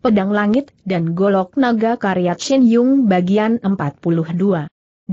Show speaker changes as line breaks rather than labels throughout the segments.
Pedang Langit dan Golok Naga karya Chin Yung bagian 42.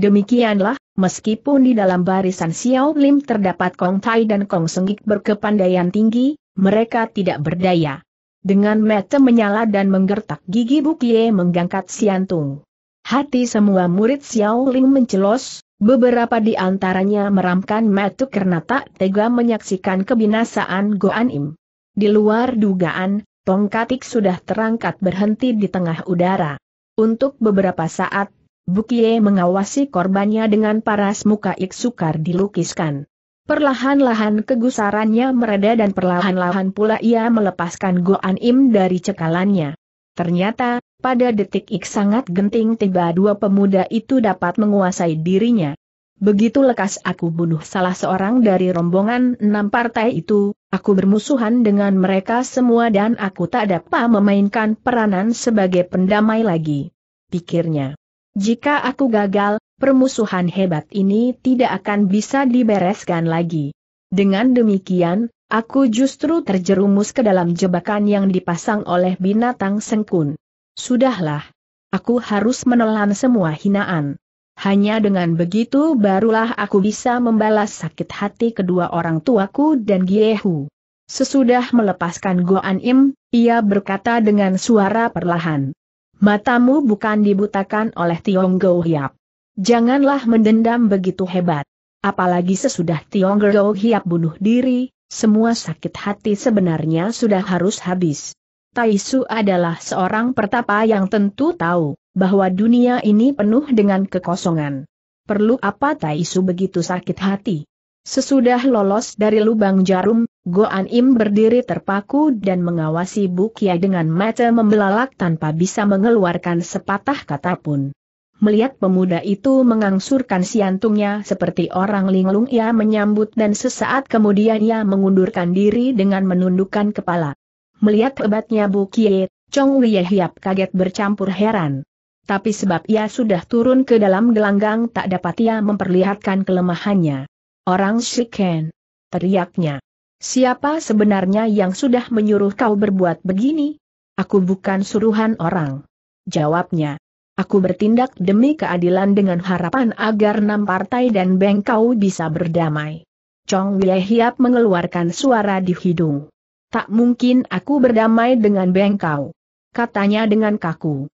Demikianlah, meskipun di dalam barisan Xiao Lim terdapat Kong Tai dan Kong Sengik berkepandaian tinggi, mereka tidak berdaya. Dengan mata menyala dan menggertak gigi Bukie mengangkat siantung. Hati semua murid Xiao Lim mencelos, Beberapa di antaranya meramkan mata karena tak tega menyaksikan kebinasaan Goan Im. Di luar dugaan, tongkatik sudah terangkat berhenti di tengah udara. Untuk beberapa saat, Bukie mengawasi korbannya dengan paras muka sukar dilukiskan. Perlahan-lahan kegusarannya mereda dan perlahan-lahan pula ia melepaskan Goan Im dari cekalannya. Ternyata, pada detik ik sangat genting tiba dua pemuda itu dapat menguasai dirinya. Begitu lekas aku bunuh salah seorang dari rombongan enam partai itu, Aku bermusuhan dengan mereka semua dan aku tak dapat memainkan peranan sebagai pendamai lagi. Pikirnya. Jika aku gagal, permusuhan hebat ini tidak akan bisa dibereskan lagi. Dengan demikian, aku justru terjerumus ke dalam jebakan yang dipasang oleh binatang sengkun. Sudahlah. Aku harus menelan semua hinaan. Hanya dengan begitu barulah aku bisa membalas sakit hati kedua orang tuaku dan Giehu. Sesudah melepaskan Goan Im, ia berkata dengan suara perlahan. Matamu bukan dibutakan oleh Tiong Go Hiap. Janganlah mendendam begitu hebat. Apalagi sesudah Tiong Go Hiap bunuh diri, semua sakit hati sebenarnya sudah harus habis. Taisu adalah seorang pertapa yang tentu tahu bahwa dunia ini penuh dengan kekosongan. Perlu apa Taisu begitu sakit hati? Sesudah lolos dari lubang jarum, Goan Im berdiri terpaku dan mengawasi Bukia dengan mata membelalak tanpa bisa mengeluarkan sepatah kata pun. Melihat pemuda itu mengangsurkan siantungnya seperti orang linglung ia menyambut dan sesaat kemudian ia mengundurkan diri dengan menundukkan kepala. Melihat hebatnya Bu Kie, Chong Hiap kaget bercampur heran tapi sebab ia sudah turun ke dalam gelanggang tak dapat ia memperlihatkan kelemahannya. Orang Shiken. Teriaknya. Siapa sebenarnya yang sudah menyuruh kau berbuat begini? Aku bukan suruhan orang. Jawabnya. Aku bertindak demi keadilan dengan harapan agar enam partai dan bengkau bisa berdamai. Chong Wei Hiap mengeluarkan suara di hidung. Tak mungkin aku berdamai dengan bengkau. Katanya dengan kaku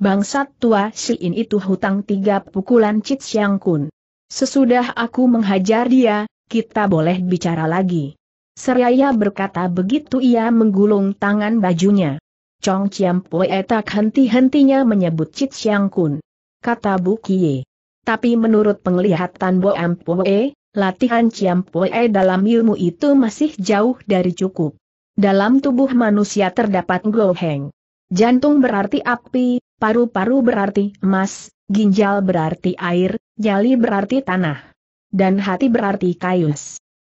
bangsat tua Siin itu hutang tiga pukulan Cit Siang Kun. Sesudah aku menghajar dia, kita boleh bicara lagi. Seraya berkata begitu ia menggulung tangan bajunya. Chong Chiam Poe tak henti-hentinya menyebut Cit Siang Kun. Kata Bu Kie. Tapi menurut penglihatan Bo Am Poe, latihan Chiam Poe dalam ilmu itu masih jauh dari cukup. Dalam tubuh manusia terdapat Goheng. Jantung berarti api, paru-paru berarti emas, ginjal berarti air, jali berarti tanah, dan hati berarti kayu.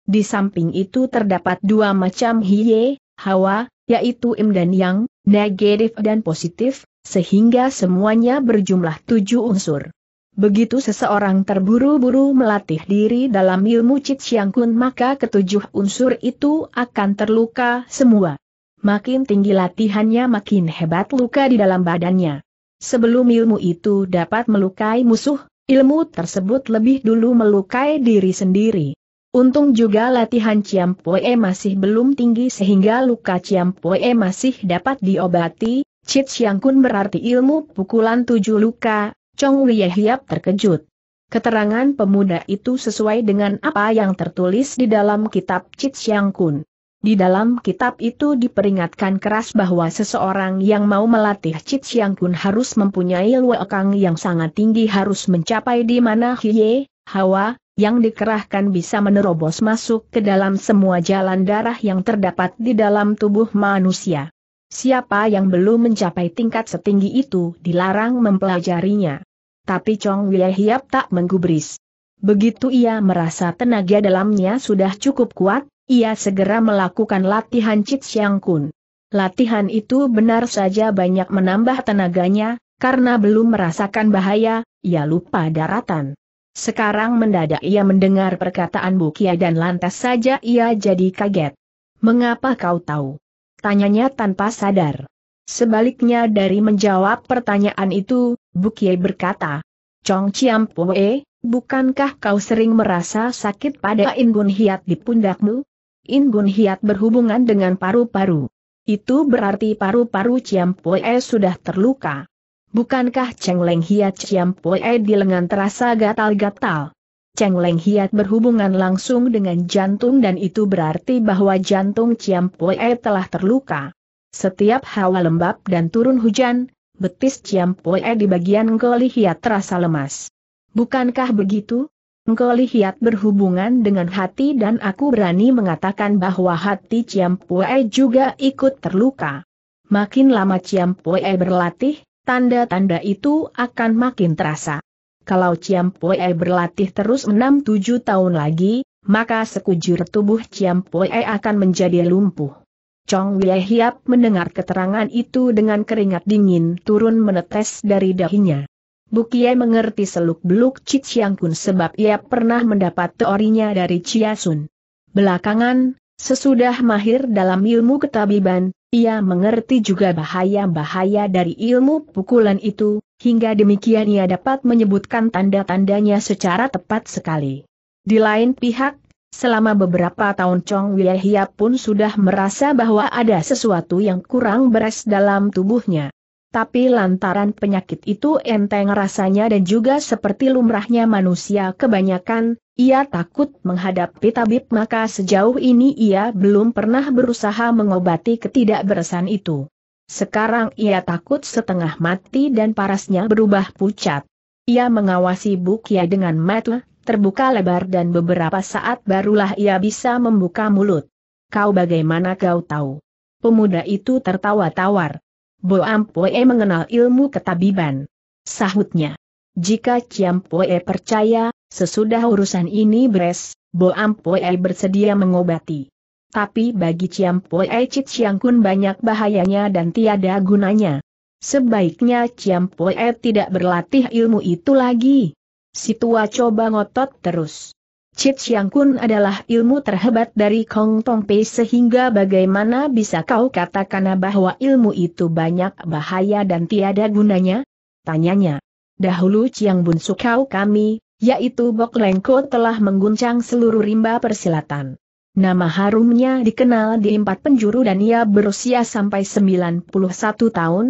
Di samping itu terdapat dua macam hiye, hawa, yaitu im dan yang, negatif dan positif, sehingga semuanya berjumlah tujuh unsur. Begitu seseorang terburu-buru melatih diri dalam ilmu Cik Siang Kun maka ketujuh unsur itu akan terluka semua. Makin tinggi latihannya makin hebat luka di dalam badannya. Sebelum ilmu itu dapat melukai musuh, ilmu tersebut lebih dulu melukai diri sendiri. Untung juga latihan Ciampoe masih belum tinggi sehingga luka Ciampoe masih dapat diobati, Cit Siang Kun berarti ilmu pukulan tujuh luka, Chong Wei terkejut. Keterangan pemuda itu sesuai dengan apa yang tertulis di dalam kitab Cit Siang Kun. Di dalam kitab itu diperingatkan keras bahwa seseorang yang mau melatih Cit Siang Kun harus mempunyai luekang yang sangat tinggi harus mencapai di mana Hiye, Hawa, yang dikerahkan bisa menerobos masuk ke dalam semua jalan darah yang terdapat di dalam tubuh manusia. Siapa yang belum mencapai tingkat setinggi itu dilarang mempelajarinya. Tapi Chong Wei tak menggubris. Begitu ia merasa tenaga dalamnya sudah cukup kuat, ia segera melakukan latihan Cit Siang Kun. Latihan itu benar saja banyak menambah tenaganya, karena belum merasakan bahaya, ia lupa daratan. Sekarang mendadak ia mendengar perkataan Bukia dan lantas saja ia jadi kaget. Mengapa kau tahu? Tanyanya tanpa sadar. Sebaliknya dari menjawab pertanyaan itu, Bukia berkata, Chong Chiam Poe, bukankah kau sering merasa sakit pada Ingun Hiat di pundakmu? In Bun Hiat berhubungan dengan paru-paru. Itu berarti paru-paru Ciam Poe sudah terluka. Bukankah Cheng Leng Hiat Ciam Poe di lengan terasa gatal-gatal? Cheng Leng Hiat berhubungan langsung dengan jantung dan itu berarti bahwa jantung Ciam Poe telah terluka. Setiap hawa lembab dan turun hujan, betis Ciam Poe di bagian goli Hiat terasa lemas. Bukankah begitu? Engkau lihat berhubungan dengan hati dan aku berani mengatakan bahwa hati Pue juga ikut terluka. Makin lama Pue berlatih, tanda-tanda itu akan makin terasa. Kalau Pue berlatih terus 6-7 tahun lagi, maka sekujur tubuh Pue akan menjadi lumpuh. Chong Wei Hiap mendengar keterangan itu dengan keringat dingin turun menetes dari dahinya. Bukie mengerti seluk-beluk Cik Siang Kun sebab ia pernah mendapat teorinya dari Chia Sun. Belakangan, sesudah mahir dalam ilmu ketabiban, ia mengerti juga bahaya-bahaya dari ilmu pukulan itu, hingga demikian ia dapat menyebutkan tanda-tandanya secara tepat sekali. Di lain pihak, selama beberapa tahun Chong Wiehia pun sudah merasa bahwa ada sesuatu yang kurang beres dalam tubuhnya tapi lantaran penyakit itu enteng rasanya dan juga seperti lumrahnya manusia kebanyakan, ia takut menghadapi tabib maka sejauh ini ia belum pernah berusaha mengobati ketidakberesan itu. Sekarang ia takut setengah mati dan parasnya berubah pucat. Ia mengawasi Bukia dengan mata, terbuka lebar dan beberapa saat barulah ia bisa membuka mulut. Kau bagaimana kau tahu? Pemuda itu tertawa tawar. Bo Ampoe mengenal ilmu ketabiban. Sahutnya. Jika Ciam Poe percaya, sesudah urusan ini beres, Bo Ampoe bersedia mengobati. Tapi bagi Ciam Poe Cit Siang Kun banyak bahayanya dan tiada gunanya. Sebaiknya Ciam Poe tidak berlatih ilmu itu lagi. Si tua coba ngotot terus. Cip Siang Kun adalah ilmu terhebat dari Kong Tong Pei sehingga bagaimana bisa kau katakan bahwa ilmu itu banyak bahaya dan tiada gunanya? Tanyanya. Dahulu Ciang Bun Sukau kami, yaitu Bok Lengko telah mengguncang seluruh rimba persilatan. Nama harumnya dikenal di empat penjuru dan ia berusia sampai 91 tahun,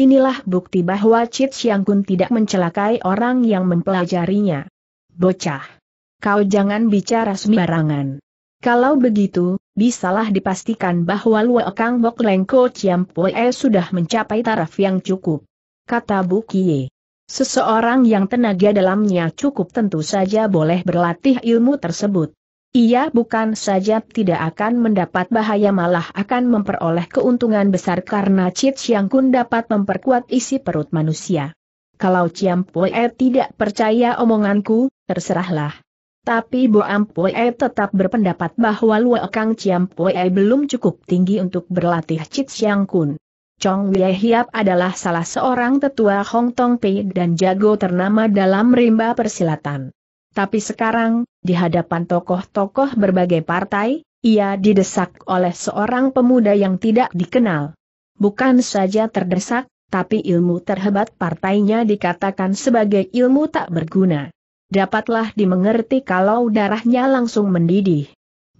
Inilah bukti bahwa Cip Siang Kun tidak mencelakai orang yang mempelajarinya. Bocah kau jangan bicara sembarangan. Kalau begitu, bisalah dipastikan bahwa Luo Kang Bok Lengko Pue sudah mencapai taraf yang cukup. Kata Bu Kie. Seseorang yang tenaga dalamnya cukup tentu saja boleh berlatih ilmu tersebut. Ia bukan saja tidak akan mendapat bahaya malah akan memperoleh keuntungan besar karena Chit Siang Kun dapat memperkuat isi perut manusia. Kalau Pue tidak percaya omonganku, terserahlah. Tapi Bo Ampue tetap berpendapat bahwa Luo Kang Chiam Pue belum cukup tinggi untuk berlatih Chit Siang Kun. Chong Wei Hiap adalah salah seorang tetua Hong Tong Pei dan jago ternama dalam rimba persilatan. Tapi sekarang, di hadapan tokoh-tokoh berbagai partai, ia didesak oleh seorang pemuda yang tidak dikenal. Bukan saja terdesak, tapi ilmu terhebat partainya dikatakan sebagai ilmu tak berguna. Dapatlah dimengerti kalau darahnya langsung mendidih.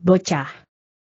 Bocah.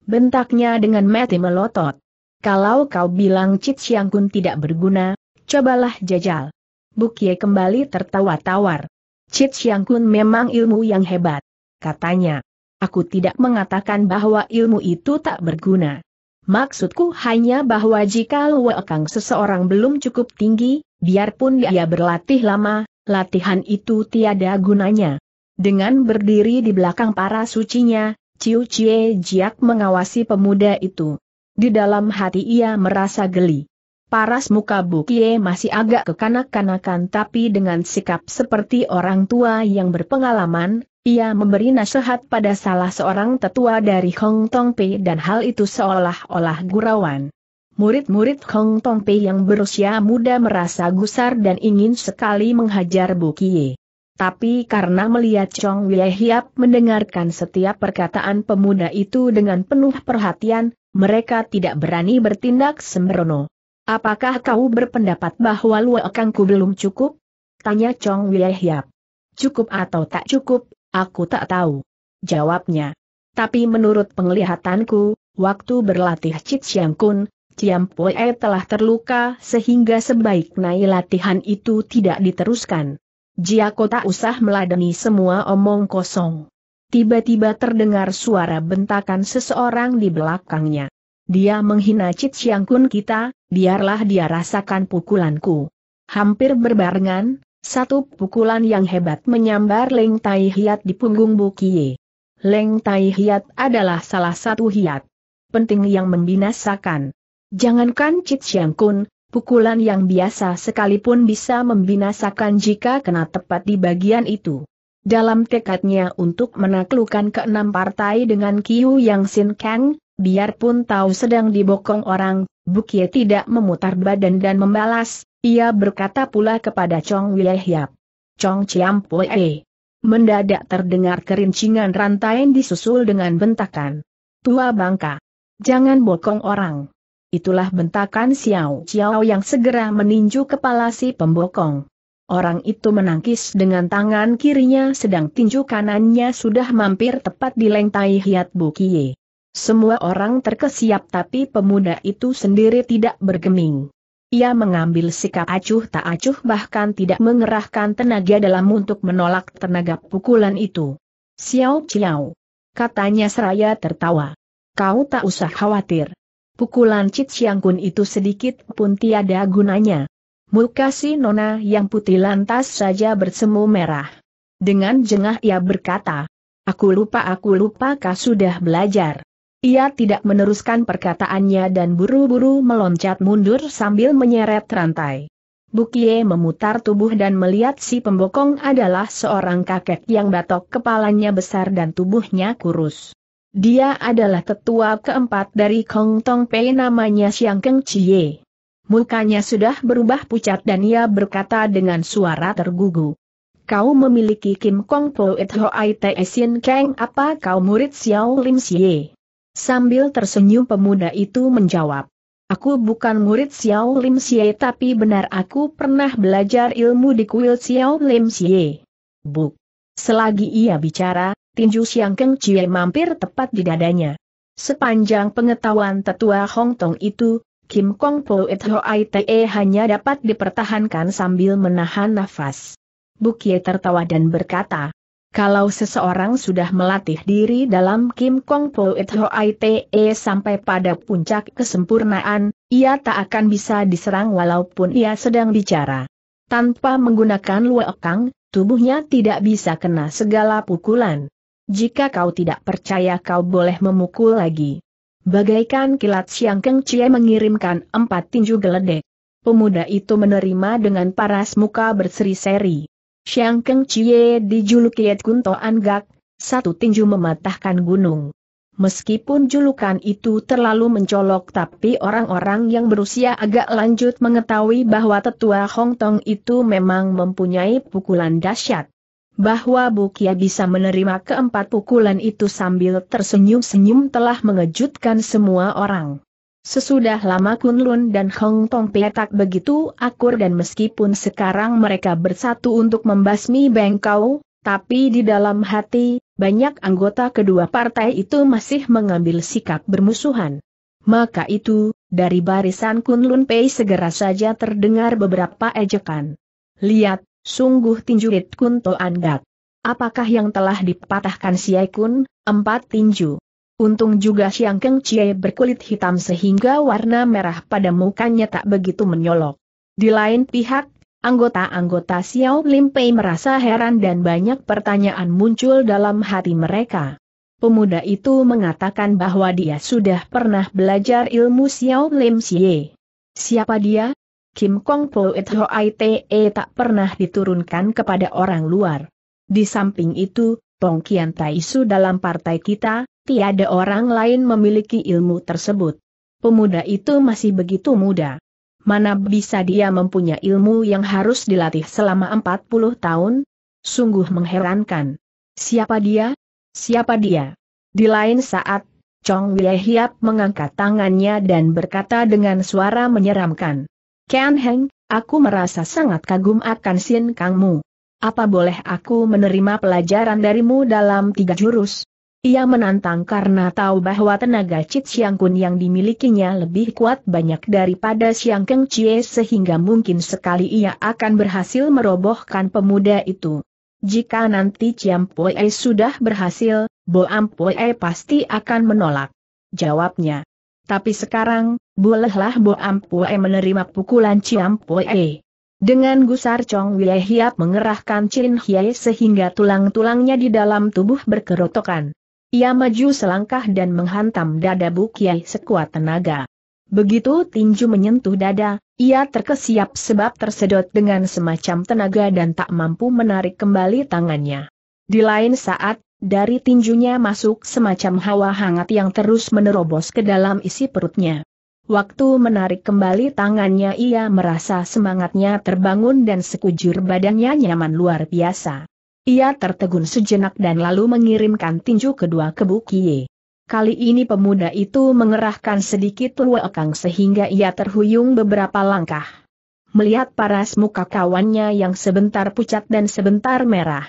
Bentaknya dengan mati melotot. Kalau kau bilang Cit Siang Kun tidak berguna, cobalah jajal. Bukie kembali tertawa tawar. Cit Siang Kun memang ilmu yang hebat. Katanya. Aku tidak mengatakan bahwa ilmu itu tak berguna. Maksudku hanya bahwa jika Luekang seseorang belum cukup tinggi, biarpun dia berlatih lama, latihan itu tiada gunanya. Dengan berdiri di belakang para sucinya, Ciu Cie Jiak mengawasi pemuda itu. Di dalam hati ia merasa geli. Paras muka Bukie masih agak kekanak-kanakan tapi dengan sikap seperti orang tua yang berpengalaman, ia memberi nasihat pada salah seorang tetua dari Hong Tong Pei dan hal itu seolah-olah gurauan. Murid-murid Hong Pei yang berusia muda merasa gusar dan ingin sekali menghajar Bukie. Tapi karena melihat Chong Wei Hiap mendengarkan setiap perkataan pemuda itu dengan penuh perhatian, mereka tidak berani bertindak sembrono. Apakah kau berpendapat bahwa luakangku belum cukup? Tanya Chong Wei Hiap. Cukup atau tak cukup, aku tak tahu. Jawabnya. Tapi menurut penglihatanku, waktu berlatih Cit Siang Kun, Ciam Poe telah terluka sehingga sebaiknya latihan itu tidak diteruskan. Jiako tak usah meladeni semua omong kosong. Tiba-tiba terdengar suara bentakan seseorang di belakangnya. Dia menghina Cit Siang Kun kita, biarlah dia rasakan pukulanku. Hampir berbarengan, satu pukulan yang hebat menyambar Leng Tai Hiat di punggung Bukie. Leng Tai Hiat adalah salah satu hiat penting yang membinasakan. Jangankan Cit Siang Kun, pukulan yang biasa sekalipun bisa membinasakan jika kena tepat di bagian itu. Dalam tekadnya untuk menaklukkan keenam partai dengan Kiu Yang Sin Kang, biarpun tahu sedang dibokong orang, Bukie tidak memutar badan dan membalas, ia berkata pula kepada Chong Wei Hiap. Chong Chiam Poe. Mendadak terdengar kerincingan rantai disusul dengan bentakan. Tua bangka. Jangan bokong orang. Itulah bentakan Xiao Xiao yang segera meninju kepala si pembokong. Orang itu menangkis dengan tangan kirinya sedang tinju kanannya sudah mampir tepat di lengtai Hiat Bukie. Semua orang terkesiap tapi pemuda itu sendiri tidak bergeming. Ia mengambil sikap acuh tak acuh bahkan tidak mengerahkan tenaga dalam untuk menolak tenaga pukulan itu. Xiao Xiao. Katanya seraya tertawa. Kau tak usah khawatir pukulan Cit Siangkun itu sedikit pun tiada gunanya. Muka si nona yang putih lantas saja bersemu merah. Dengan jengah ia berkata, Aku lupa aku lupa kau sudah belajar. Ia tidak meneruskan perkataannya dan buru-buru meloncat mundur sambil menyeret rantai. Bukie memutar tubuh dan melihat si pembokong adalah seorang kakek yang batok kepalanya besar dan tubuhnya kurus. Dia adalah tetua keempat dari Kong Tong Pei namanya Siang Keng Chie. Mukanya sudah berubah pucat dan ia berkata dengan suara tergugu. Kau memiliki Kim Kong Po It Ai Te Sin Keng, apa kau murid Xiao Lim Xie? Sambil tersenyum pemuda itu menjawab. Aku bukan murid Xiao Lim Xie tapi benar aku pernah belajar ilmu di kuil Xiao Lim Xie. Buk. Selagi ia bicara, tinju Siang Keng Cie mampir tepat di dadanya. Sepanjang pengetahuan tetua Hong Tong itu, Kim Kong Po Et Ai Te e hanya dapat dipertahankan sambil menahan nafas. Bukie tertawa dan berkata, kalau seseorang sudah melatih diri dalam Kim Kong Po Et Ai Te e sampai pada puncak kesempurnaan, ia tak akan bisa diserang walaupun ia sedang bicara. Tanpa menggunakan kang, tubuhnya tidak bisa kena segala pukulan. Jika kau tidak percaya kau boleh memukul lagi. Bagaikan kilat Siang Keng Cie mengirimkan empat tinju geledek. Pemuda itu menerima dengan paras muka berseri-seri. Siang Keng Cie dijuluki Kunto Anggak, satu tinju mematahkan gunung. Meskipun julukan itu terlalu mencolok tapi orang-orang yang berusia agak lanjut mengetahui bahwa tetua Hong Tong itu memang mempunyai pukulan dahsyat bahwa Bukia bisa menerima keempat pukulan itu sambil tersenyum-senyum telah mengejutkan semua orang. Sesudah lama Kunlun dan Hong Tong Petak begitu akur dan meskipun sekarang mereka bersatu untuk membasmi Bengkau, tapi di dalam hati, banyak anggota kedua partai itu masih mengambil sikap bermusuhan. Maka itu, dari barisan Kunlun Pei segera saja terdengar beberapa ejekan. Lihat, Sungguh tinjurit kunto andak. Apakah yang telah dipatahkan Siai Kun, empat tinju. Untung juga Siang Keng Cie berkulit hitam sehingga warna merah pada mukanya tak begitu menyolok. Di lain pihak, anggota-anggota Xiao Lim Pei merasa heran dan banyak pertanyaan muncul dalam hati mereka. Pemuda itu mengatakan bahwa dia sudah pernah belajar ilmu Xiao Lim Cie. Siapa dia, Kim Kong Po Et Hoi Te e tak pernah diturunkan kepada orang luar. Di samping itu, Tong Kian Tai Su dalam partai kita, tiada orang lain memiliki ilmu tersebut. Pemuda itu masih begitu muda. Mana bisa dia mempunyai ilmu yang harus dilatih selama 40 tahun? Sungguh mengherankan. Siapa dia? Siapa dia? Di lain saat, Chong Wei Hiap mengangkat tangannya dan berkata dengan suara menyeramkan. Ken Heng, aku merasa sangat kagum akan Sin Kangmu. Apa boleh aku menerima pelajaran darimu dalam tiga jurus? Ia menantang karena tahu bahwa tenaga Cit Siang Kun yang dimilikinya lebih kuat banyak daripada Siang Keng Chie sehingga mungkin sekali ia akan berhasil merobohkan pemuda itu. Jika nanti Ciam Poe sudah berhasil, Boam Poe pasti akan menolak. Jawabnya. Tapi sekarang, bolehlah Bo Ampue menerima pukulan Ciam Pue. Dengan gusar Chong Wei Hiap mengerahkan Chin Hie sehingga tulang-tulangnya di dalam tubuh berkerotokan. Ia maju selangkah dan menghantam dada Bu Kiai sekuat tenaga. Begitu tinju menyentuh dada, ia terkesiap sebab tersedot dengan semacam tenaga dan tak mampu menarik kembali tangannya. Di lain saat, dari tinjunya masuk semacam hawa hangat yang terus menerobos ke dalam isi perutnya. Waktu menarik kembali tangannya ia merasa semangatnya terbangun dan sekujur badannya nyaman luar biasa. Ia tertegun sejenak dan lalu mengirimkan tinju kedua ke Bukie. Kali ini pemuda itu mengerahkan sedikit luekang sehingga ia terhuyung beberapa langkah. Melihat paras muka kawannya yang sebentar pucat dan sebentar merah,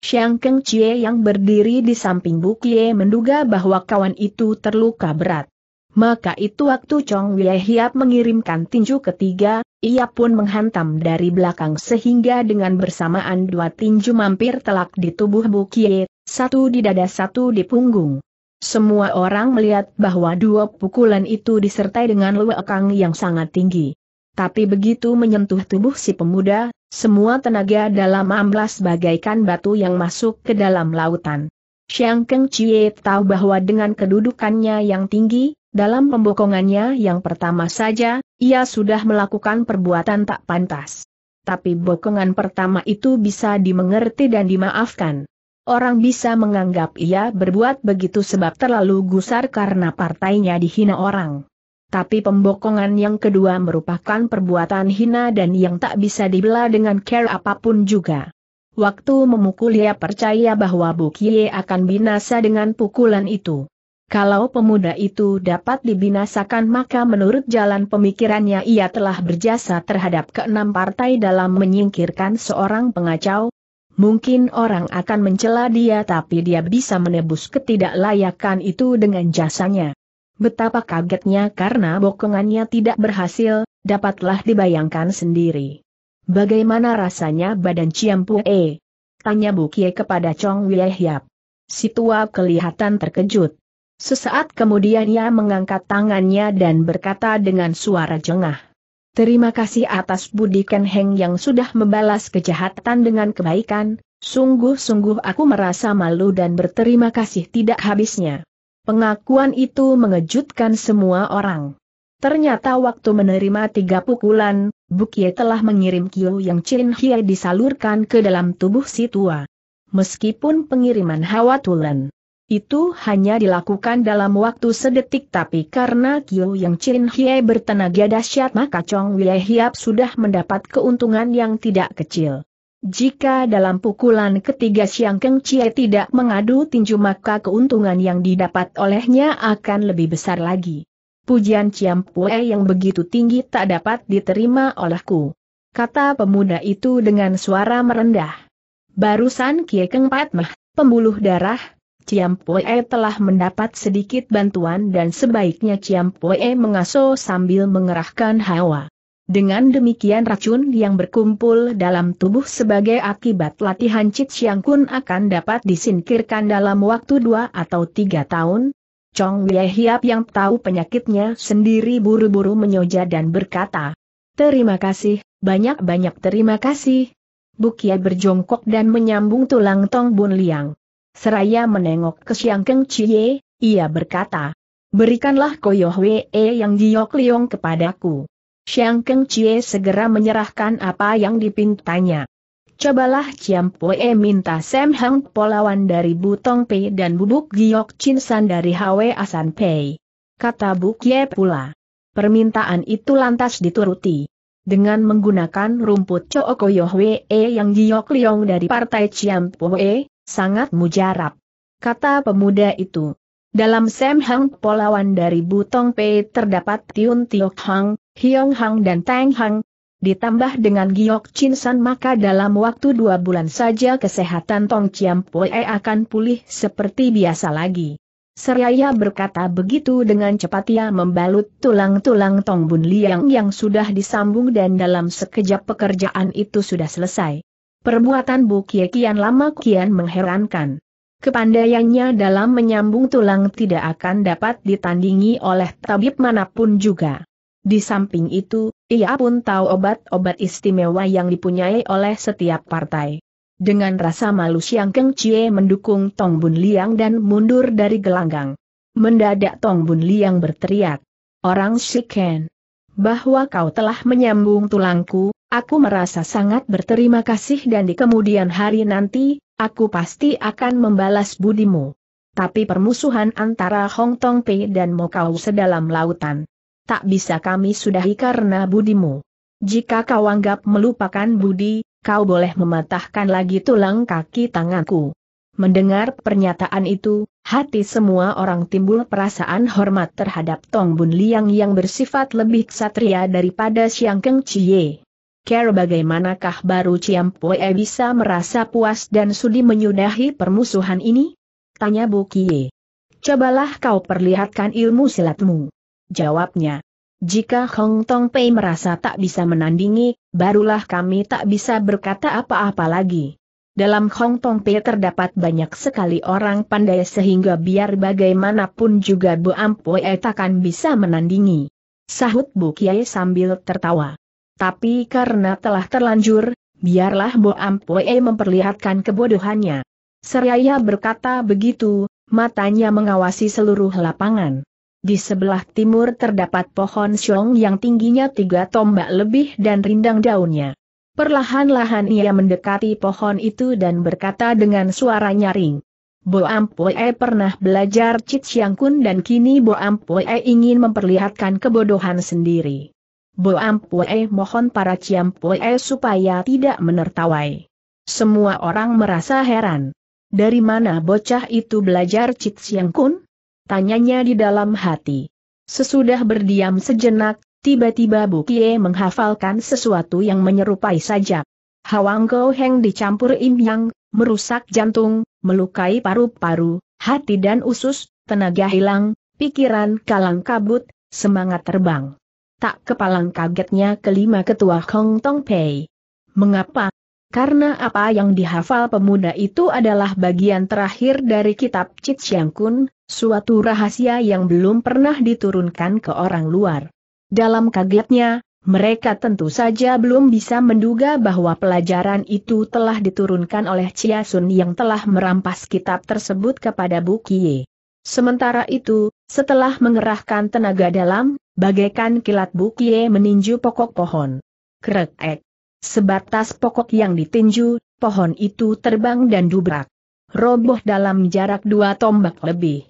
Xiang Keng Chie yang berdiri di samping Bu Kie menduga bahwa kawan itu terluka berat. Maka itu waktu Chong Wei Hiap mengirimkan tinju ketiga, ia pun menghantam dari belakang sehingga dengan bersamaan dua tinju mampir telak di tubuh Bu Kie, satu di dada satu di punggung. Semua orang melihat bahwa dua pukulan itu disertai dengan luekang yang sangat tinggi. Tapi begitu menyentuh tubuh si pemuda, semua tenaga dalam amblas bagaikan batu yang masuk ke dalam lautan. Xiang Keng Chie tahu bahwa dengan kedudukannya yang tinggi, dalam pembokongannya yang pertama saja, ia sudah melakukan perbuatan tak pantas. Tapi bokongan pertama itu bisa dimengerti dan dimaafkan. Orang bisa menganggap ia berbuat begitu sebab terlalu gusar karena partainya dihina orang tapi pembokongan yang kedua merupakan perbuatan hina dan yang tak bisa dibela dengan care apapun juga. Waktu memukul ia percaya bahwa Bukie akan binasa dengan pukulan itu. Kalau pemuda itu dapat dibinasakan maka menurut jalan pemikirannya ia telah berjasa terhadap keenam partai dalam menyingkirkan seorang pengacau. Mungkin orang akan mencela dia tapi dia bisa menebus ketidaklayakan itu dengan jasanya. Betapa kagetnya karena bokongannya tidak berhasil, dapatlah dibayangkan sendiri. Bagaimana rasanya badan Ciampue? Tanya Bu Bukie kepada Chong Wiehyap. Si tua kelihatan terkejut. Sesaat kemudian ia mengangkat tangannya dan berkata dengan suara jengah. Terima kasih atas budi Ken Heng yang sudah membalas kejahatan dengan kebaikan, sungguh-sungguh aku merasa malu dan berterima kasih tidak habisnya. Pengakuan itu mengejutkan semua orang. Ternyata waktu menerima tiga pukulan, Bukie telah mengirim kyu yang Chin Hie disalurkan ke dalam tubuh si tua. Meskipun pengiriman hawa tulen itu hanya dilakukan dalam waktu sedetik tapi karena Kyu Yang Chin Hie bertenaga dahsyat maka Chong Wei Hiap sudah mendapat keuntungan yang tidak kecil. Jika dalam pukulan ketiga siang Keng Chie tidak mengadu tinju maka keuntungan yang didapat olehnya akan lebih besar lagi. Pujian Ciam Pue yang begitu tinggi tak dapat diterima olehku. Kata pemuda itu dengan suara merendah. Barusan Kie Keng Pat pembuluh darah, Ciam Pue telah mendapat sedikit bantuan dan sebaiknya Ciam Pue mengasuh sambil mengerahkan hawa dengan demikian racun yang berkumpul dalam tubuh sebagai akibat latihan Cik Siang Kun akan dapat disingkirkan dalam waktu dua atau tiga tahun. Chong Wei Hiap yang tahu penyakitnya sendiri buru-buru menyoja dan berkata, Terima kasih, banyak-banyak terima kasih. Bukia berjongkok dan menyambung tulang Tong Bun Liang. Seraya menengok ke Siang Keng Cie, ia berkata, Berikanlah Koyoh Wei yang Giok Liong kepadaku. Chiang Keng Chie segera menyerahkan apa yang dipintanya. Cobalah Chiam Pue minta Sam Hang Polawan dari Butong Pei dan Bubuk Giok Chin San dari Hwe Asan Pei. Kata Buk Ye pula. Permintaan itu lantas dituruti. Dengan menggunakan rumput Chooko Yohwe e yang Giok Liong dari Partai Chiam Pue, sangat mujarab. Kata pemuda itu. Dalam Sam Hang Polawan dari Butong Pei terdapat Tiun Tiok Hang, Hiong Hang dan Tang Hang. Ditambah dengan Giok Chin San maka dalam waktu dua bulan saja kesehatan Tong Chiam poe akan pulih seperti biasa lagi. Seraya berkata begitu dengan cepat ia membalut tulang-tulang Tong Bun Liang yang sudah disambung dan dalam sekejap pekerjaan itu sudah selesai. Perbuatan Bu Kie kian lama kian mengherankan kepandaiannya dalam menyambung tulang tidak akan dapat ditandingi oleh tabib manapun juga. Di samping itu, ia pun tahu obat-obat istimewa yang dipunyai oleh setiap partai. Dengan rasa malu Siang Keng Cie mendukung Tong Bun Liang dan mundur dari gelanggang. Mendadak Tong Bun Liang berteriak. Orang Shiken. Bahwa kau telah menyambung tulangku, Aku merasa sangat berterima kasih dan di kemudian hari nanti, Aku pasti akan membalas budimu. Tapi permusuhan antara Hong Tong Pei dan Mokau sedalam lautan. Tak bisa kami sudahi karena budimu. Jika kau anggap melupakan budi, kau boleh mematahkan lagi tulang kaki tanganku. Mendengar pernyataan itu, hati semua orang timbul perasaan hormat terhadap Tong Bun Liang yang bersifat lebih ksatria daripada Siangkeng Keng Chie. Care bagaimanakah baru Ciampue bisa merasa puas dan sudi menyudahi permusuhan ini? Tanya Bu Kie. Cobalah kau perlihatkan ilmu silatmu. Jawabnya. Jika Hong Tong Pei merasa tak bisa menandingi, barulah kami tak bisa berkata apa-apa lagi. Dalam Hong Tong Pei terdapat banyak sekali orang pandai sehingga biar bagaimanapun juga Bu Ampue takkan bisa menandingi. Sahut Bu Kiai sambil tertawa. Tapi karena telah terlanjur, biarlah Bo Ampue memperlihatkan kebodohannya. Seraya berkata begitu, matanya mengawasi seluruh lapangan. Di sebelah timur terdapat pohon siong yang tingginya tiga tombak lebih dan rindang daunnya. Perlahan-lahan ia mendekati pohon itu dan berkata dengan suara nyaring. Bo Ampue pernah belajar Cit Siang Kun dan kini Bo Ampue ingin memperlihatkan kebodohan sendiri. Bo Ampue mohon para Ciampue supaya tidak menertawai. Semua orang merasa heran. Dari mana bocah itu belajar Cik Siang Kun? Tanyanya di dalam hati. Sesudah berdiam sejenak, tiba-tiba Bu Kie menghafalkan sesuatu yang menyerupai sajak. Hawang Go Heng dicampur Im Yang, merusak jantung, melukai paru-paru, hati dan usus, tenaga hilang, pikiran kalang kabut, semangat terbang. Tak kepalang kagetnya kelima ketua Hong Tong Pei. Mengapa? Karena apa yang dihafal pemuda itu adalah bagian terakhir dari kitab Chit Siang Kun, suatu rahasia yang belum pernah diturunkan ke orang luar. Dalam kagetnya, mereka tentu saja belum bisa menduga bahwa pelajaran itu telah diturunkan oleh Chia Sun yang telah merampas kitab tersebut kepada Bu Bukie. Sementara itu, setelah mengerahkan tenaga dalam, bagaikan kilat bukie meninju pokok pohon. Krek ek. Sebatas pokok yang ditinju, pohon itu terbang dan dubrak. Roboh dalam jarak dua tombak lebih.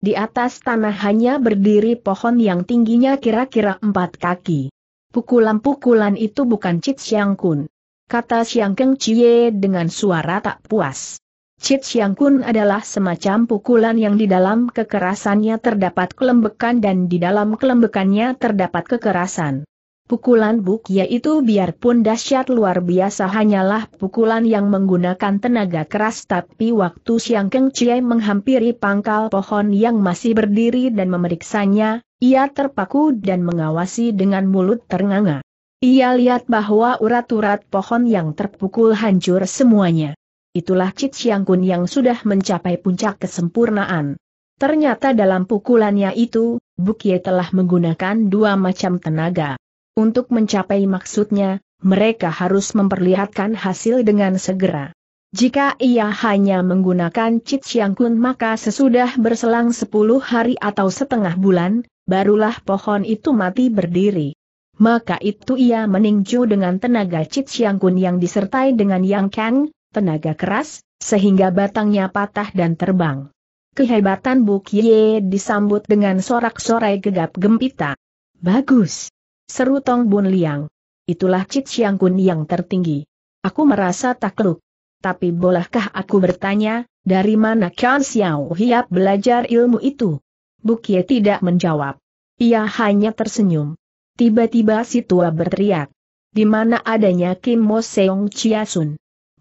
Di atas tanah hanya berdiri pohon yang tingginya kira-kira empat kaki. Pukulan-pukulan itu bukan Cit Siang Kun. Kata Siang Keng Cie dengan suara tak puas. Cip Siang Kun adalah semacam pukulan yang di dalam kekerasannya terdapat kelembekan dan di dalam kelembekannya terdapat kekerasan. Pukulan Buk yaitu biarpun dahsyat luar biasa hanyalah pukulan yang menggunakan tenaga keras tapi waktu Siang Keng Cie menghampiri pangkal pohon yang masih berdiri dan memeriksanya, ia terpaku dan mengawasi dengan mulut ternganga. Ia lihat bahwa urat-urat pohon yang terpukul hancur semuanya itulah Cit Siang Kun yang sudah mencapai puncak kesempurnaan. Ternyata dalam pukulannya itu, Bukie telah menggunakan dua macam tenaga. Untuk mencapai maksudnya, mereka harus memperlihatkan hasil dengan segera. Jika ia hanya menggunakan Cit Siang Kun maka sesudah berselang sepuluh hari atau setengah bulan, barulah pohon itu mati berdiri. Maka itu ia meninju dengan tenaga Cit Siang Kun yang disertai dengan Yang Kang, tenaga keras, sehingga batangnya patah dan terbang. Kehebatan buk Ye disambut dengan sorak-sorai gegap gempita. Bagus! Seru Tong Bun Liang. Itulah Cit Siang Kun yang tertinggi. Aku merasa takluk. Tapi bolehkah aku bertanya, dari mana Kian Xiao Hiap belajar ilmu itu? Bukie tidak menjawab. Ia hanya tersenyum. Tiba-tiba si tua berteriak. Di mana adanya Kim Mo Seong Chia Sun?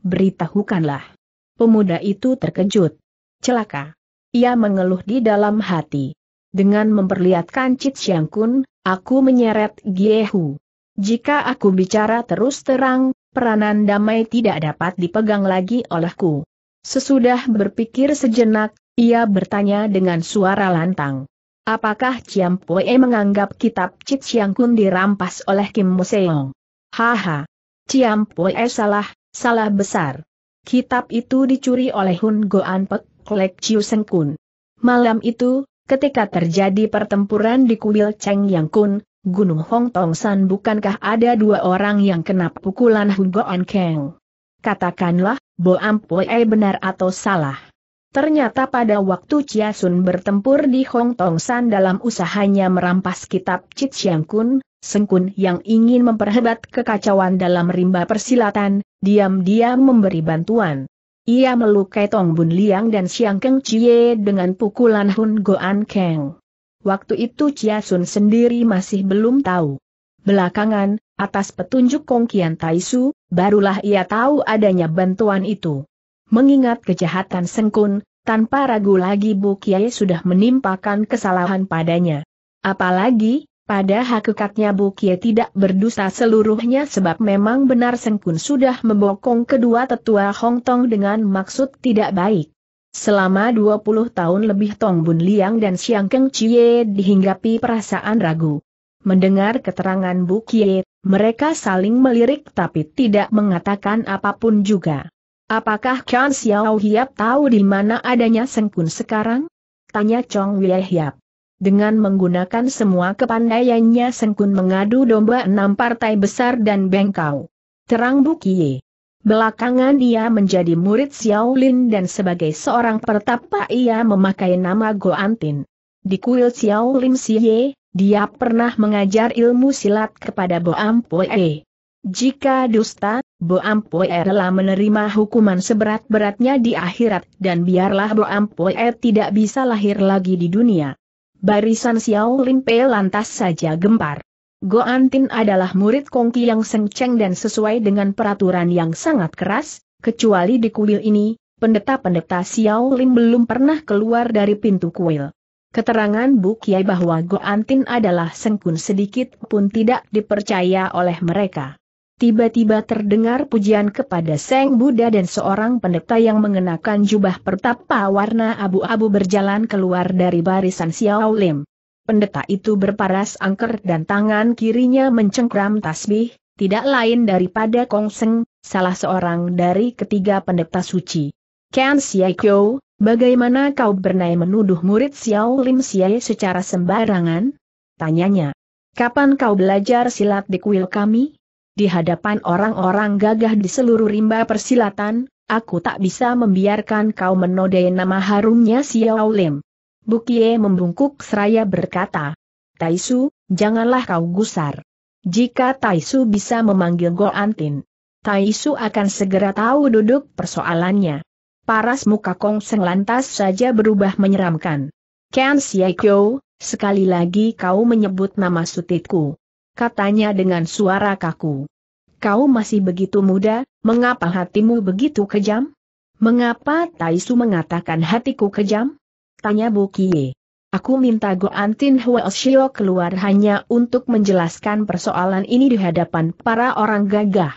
beritahukanlah. Pemuda itu terkejut. Celaka. Ia mengeluh di dalam hati. Dengan memperlihatkan Cit Siang Kun, aku menyeret Giehu. Jika aku bicara terus terang, peranan damai tidak dapat dipegang lagi olehku. Sesudah berpikir sejenak, ia bertanya dengan suara lantang. Apakah Chiam Poe menganggap kitab Cit Siang Kun dirampas oleh Kim Museong? Haha. Chiam Poe salah, Salah besar. Kitab itu dicuri oleh Hun Goan Pek, Klek Chiu Seng Kun. Malam itu, ketika terjadi pertempuran di kuil Cheng Yang Kun, Gunung Hong Tong San bukankah ada dua orang yang kena pukulan Hun Goan Keng? Katakanlah, Bo Ampue benar atau salah. Ternyata pada waktu Chia Sun bertempur di Hong Tong San dalam usahanya merampas kitab Chit Siang Kun, Sengkun yang ingin memperhebat kekacauan dalam rimba persilatan, diam-diam memberi bantuan. Ia melukai Tong Bun Liang dan Siang Keng Chie dengan pukulan Hun Goan Keng. Waktu itu Chia Sun sendiri masih belum tahu. Belakangan, atas petunjuk Kong Kian Taisu, barulah ia tahu adanya bantuan itu. Mengingat kejahatan Sengkun, tanpa ragu lagi Bu Kiai sudah menimpakan kesalahan padanya. Apalagi, pada hakikatnya Bukie tidak berdusta seluruhnya sebab memang benar Sengkun sudah membokong kedua tetua Hong Tong dengan maksud tidak baik. Selama 20 tahun lebih Tong Bun Liang dan Siang Keng Chie dihinggapi perasaan ragu. Mendengar keterangan Bukie, mereka saling melirik tapi tidak mengatakan apapun juga. Apakah Kan Xiao Hiap tahu di mana adanya Sengkun sekarang? Tanya Chong Wei Hiap. Dengan menggunakan semua kepandaiannya Sengkun mengadu domba enam partai besar dan bengkau. Terang Bukie. Belakangan dia menjadi murid Xiaolin dan sebagai seorang pertapa ia memakai nama Antin. Di kuil Xiaolin Ye, dia pernah mengajar ilmu silat kepada Bo Ampue. Jika dusta, Bo Ampue telah menerima hukuman seberat-beratnya di akhirat dan biarlah Bo Ampue tidak bisa lahir lagi di dunia barisan Xiao Pei lantas saja gempar. Go Antin adalah murid Kongki yang sengceng dan sesuai dengan peraturan yang sangat keras, kecuali di kuil ini, pendeta-pendeta Xiao Ling belum pernah keluar dari pintu kuil. Keterangan Bu Kiai bahwa Go Antin adalah sengkun sedikit pun tidak dipercaya oleh mereka. Tiba-tiba terdengar pujian kepada Seng Buddha dan seorang pendeta yang mengenakan jubah pertapa warna abu-abu berjalan keluar dari barisan Xiao Lim. Pendeta itu berparas angker dan tangan kirinya mencengkram tasbih, tidak lain daripada Kong Seng, salah seorang dari ketiga pendeta suci. Ken Siai Kyo, bagaimana kau bernai menuduh murid Xiao Lim Siai secara sembarangan? Tanyanya. Kapan kau belajar silat di kuil kami? di hadapan orang-orang gagah di seluruh rimba persilatan, aku tak bisa membiarkan kau menodai nama harumnya Xiao Lim. Bukie membungkuk seraya berkata, Taisu, janganlah kau gusar. Jika Taisu bisa memanggil Go Antin, Taisu akan segera tahu duduk persoalannya. Paras muka Kong Seng lantas saja berubah menyeramkan. Ken Siakyo, sekali lagi kau menyebut nama sutitku katanya dengan suara kaku. Kau masih begitu muda, mengapa hatimu begitu kejam? Mengapa Taisu mengatakan hatiku kejam? Tanya Bu Kie. Aku minta Goantin Huoshio keluar hanya untuk menjelaskan persoalan ini di hadapan para orang gagah.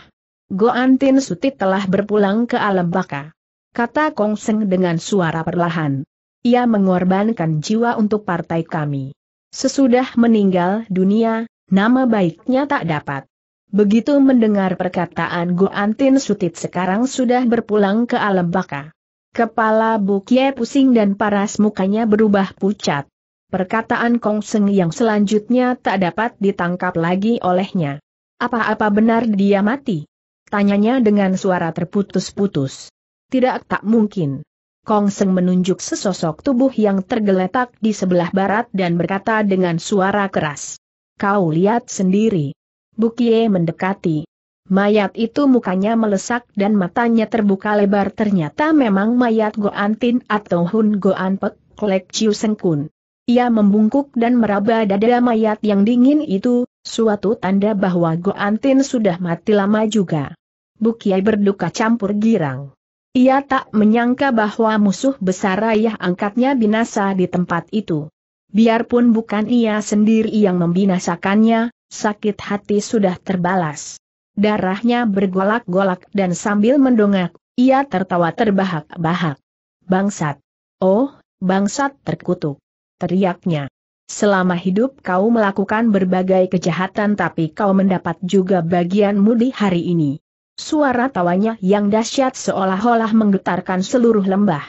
Goantin Sutit telah berpulang ke alam baka. Kata Kong Seng dengan suara perlahan. Ia mengorbankan jiwa untuk partai kami. Sesudah meninggal dunia, Nama baiknya tak dapat. Begitu mendengar perkataan Gu Antin, Sutit sekarang sudah berpulang ke alam baka. Kepala Bukye pusing dan paras mukanya berubah pucat. Perkataan Kong Seng yang selanjutnya tak dapat ditangkap lagi olehnya. Apa-apa benar dia mati? Tanyanya dengan suara terputus-putus. Tidak tak mungkin. Kong Seng menunjuk sesosok tubuh yang tergeletak di sebelah barat dan berkata dengan suara keras. Kau lihat sendiri. Bukie mendekati. Mayat itu mukanya melesak dan matanya terbuka lebar ternyata memang mayat Goantin atau Hun Goanpek. Klek Chiu Sengkun. Ia membungkuk dan meraba dada mayat yang dingin itu, suatu tanda bahwa Goantin sudah mati lama juga. Bukie berduka campur girang. Ia tak menyangka bahwa musuh besar ayah angkatnya binasa di tempat itu. Biarpun bukan ia sendiri yang membinasakannya, sakit hati sudah terbalas. Darahnya bergolak-golak dan sambil mendongak, ia tertawa terbahak-bahak. Bangsat! Oh, bangsat terkutuk! Teriaknya. Selama hidup kau melakukan berbagai kejahatan tapi kau mendapat juga bagianmu di hari ini. Suara tawanya yang dahsyat seolah-olah menggetarkan seluruh lembah.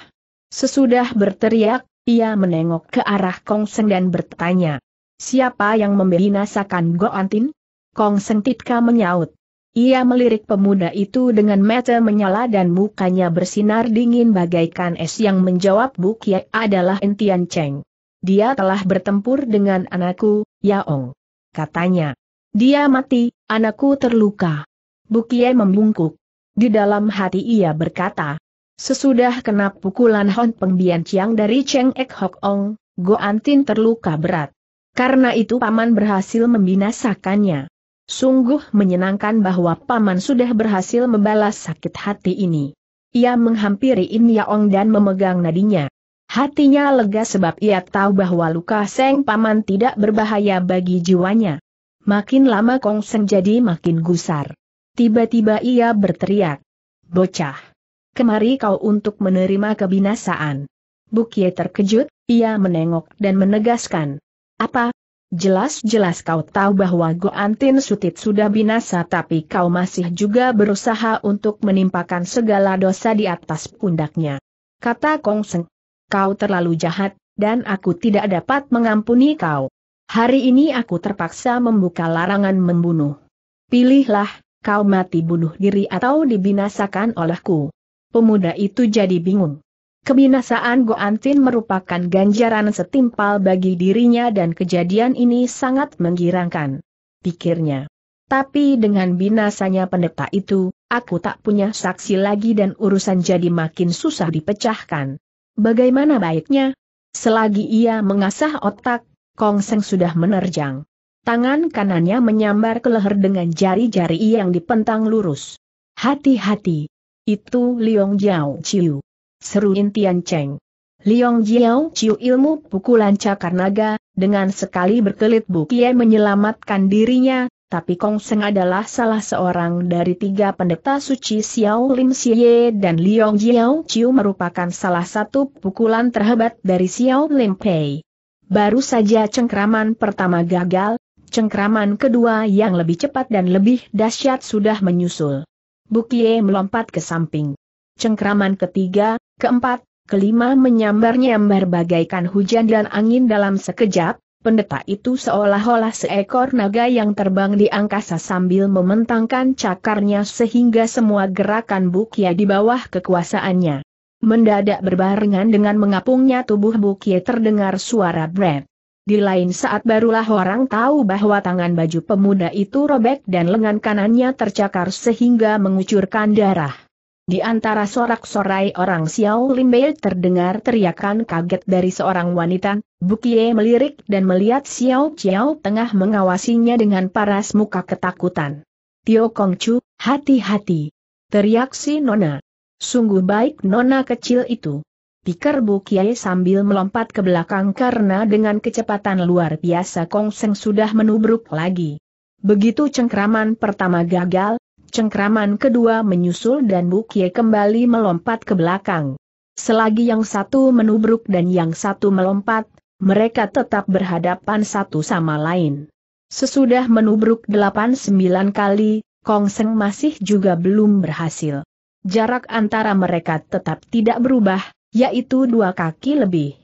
Sesudah berteriak, ia menengok ke arah Kong Seng dan bertanya, siapa yang membinasakan Antin? Kong Seng Titka menyaut. Ia melirik pemuda itu dengan mata menyala dan mukanya bersinar dingin bagaikan es yang menjawab Bukia adalah Entian Cheng. Dia telah bertempur dengan anakku, Yaong. Katanya. Dia mati, anakku terluka. Bukie membungkuk. Di dalam hati ia berkata, Sesudah kena pukulan Hon Pengbian Chiang dari Cheng Ek Hok Ong, Go Antin terluka berat. Karena itu paman berhasil membinasakannya. Sungguh menyenangkan bahwa paman sudah berhasil membalas sakit hati ini. Ia menghampiri In Yaong dan memegang nadinya. Hatinya lega sebab ia tahu bahwa luka Seng paman tidak berbahaya bagi jiwanya. Makin lama Kong Seng jadi makin gusar. Tiba-tiba ia berteriak. Bocah! kemari kau untuk menerima kebinasaan. Bukie terkejut, ia menengok dan menegaskan. Apa? Jelas-jelas kau tahu bahwa Goantin Sutit sudah binasa tapi kau masih juga berusaha untuk menimpakan segala dosa di atas pundaknya. Kata Kong Seng. Kau terlalu jahat, dan aku tidak dapat mengampuni kau. Hari ini aku terpaksa membuka larangan membunuh. Pilihlah, kau mati bunuh diri atau dibinasakan olehku. Pemuda itu jadi bingung. Kebinasaan Goantin merupakan ganjaran setimpal bagi dirinya dan kejadian ini sangat menggirangkan. Pikirnya. Tapi dengan binasanya pendeta itu, aku tak punya saksi lagi dan urusan jadi makin susah dipecahkan. Bagaimana baiknya? Selagi ia mengasah otak, Kong Seng sudah menerjang. Tangan kanannya menyambar ke leher dengan jari-jari yang dipentang lurus. Hati-hati, itu Liong Jiao Chiu. Seru Intian Cheng. Liong Jiao Chiu ilmu pukulan cakar naga, dengan sekali berkelit Bukie menyelamatkan dirinya, tapi Kong Seng adalah salah seorang dari tiga pendeta suci Xiao Lim Xie dan Liong Jiao Chiu merupakan salah satu pukulan terhebat dari Xiao Lim Pei. Baru saja cengkraman pertama gagal, cengkraman kedua yang lebih cepat dan lebih dahsyat sudah menyusul. Bukie melompat ke samping. Cengkraman ketiga, keempat, kelima menyambar-nyambar bagaikan hujan dan angin dalam sekejap, pendeta itu seolah-olah seekor naga yang terbang di angkasa sambil mementangkan cakarnya sehingga semua gerakan Bukie di bawah kekuasaannya. Mendadak berbarengan dengan mengapungnya tubuh Bukie terdengar suara Brad. Di lain saat barulah orang tahu bahwa tangan baju pemuda itu robek dan lengan kanannya tercakar sehingga mengucurkan darah. Di antara sorak-sorai orang Xiao Limbei terdengar teriakan kaget dari seorang wanita, Bukie melirik dan melihat Xiao Xiao tengah mengawasinya dengan paras muka ketakutan. Tio Kong Chu, hati-hati. Teriak si Nona. Sungguh baik Nona kecil itu pikir Bu Kiai sambil melompat ke belakang karena dengan kecepatan luar biasa Kong Seng sudah menubruk lagi. Begitu cengkraman pertama gagal, cengkraman kedua menyusul dan Bu Kiai kembali melompat ke belakang. Selagi yang satu menubruk dan yang satu melompat, mereka tetap berhadapan satu sama lain. Sesudah menubruk delapan sembilan kali, Kong Seng masih juga belum berhasil. Jarak antara mereka tetap tidak berubah, yaitu dua kaki lebih.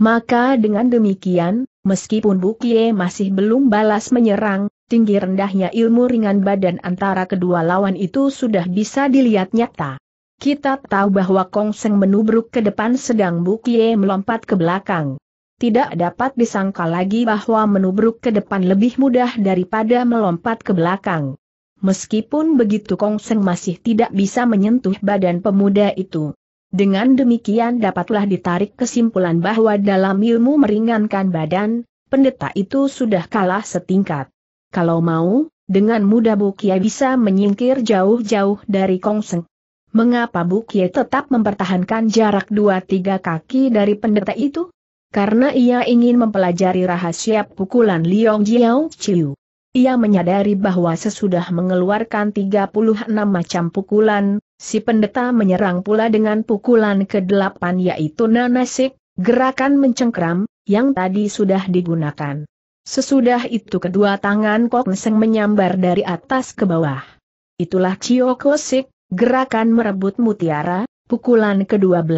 Maka dengan demikian, meskipun Bukie masih belum balas menyerang, tinggi rendahnya ilmu ringan badan antara kedua lawan itu sudah bisa dilihat nyata. Kita tahu bahwa Kong Seng menubruk ke depan sedang Bukie melompat ke belakang. Tidak dapat disangka lagi bahwa menubruk ke depan lebih mudah daripada melompat ke belakang. Meskipun begitu Kong Seng masih tidak bisa menyentuh badan pemuda itu. Dengan demikian dapatlah ditarik kesimpulan bahwa dalam ilmu meringankan badan, pendeta itu sudah kalah setingkat. Kalau mau, dengan mudah Bukia bisa menyingkir jauh-jauh dari Kongseng. Mengapa bukia tetap mempertahankan jarak dua tiga kaki dari pendeta itu? Karena ia ingin mempelajari rahasia pukulan Liong Jiao Chiu. Ia menyadari bahwa sesudah mengeluarkan 36 macam pukulan, Si pendeta menyerang pula dengan pukulan ke-8 yaitu nanasik, gerakan mencengkram, yang tadi sudah digunakan. Sesudah itu kedua tangan Kok Seng menyambar dari atas ke bawah. Itulah Kosek, gerakan merebut mutiara, pukulan ke-12.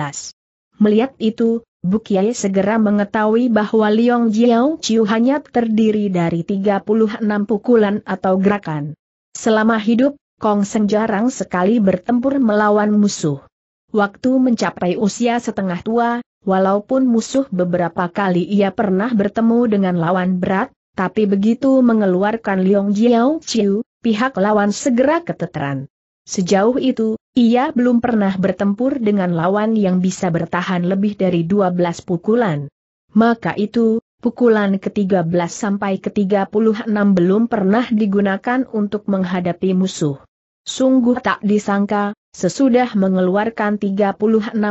Melihat itu, Bukiai segera mengetahui bahwa Liong Jiao Chiu hanya terdiri dari 36 pukulan atau gerakan. Selama hidup, Kong Seng jarang sekali bertempur melawan musuh. Waktu mencapai usia setengah tua, walaupun musuh beberapa kali ia pernah bertemu dengan lawan berat, tapi begitu mengeluarkan Liong Jiao Chiu, pihak lawan segera keteteran. Sejauh itu, ia belum pernah bertempur dengan lawan yang bisa bertahan lebih dari 12 pukulan. Maka itu, Pukulan ke-13 sampai ke-36 belum pernah digunakan untuk menghadapi musuh. Sungguh tak disangka, sesudah mengeluarkan 36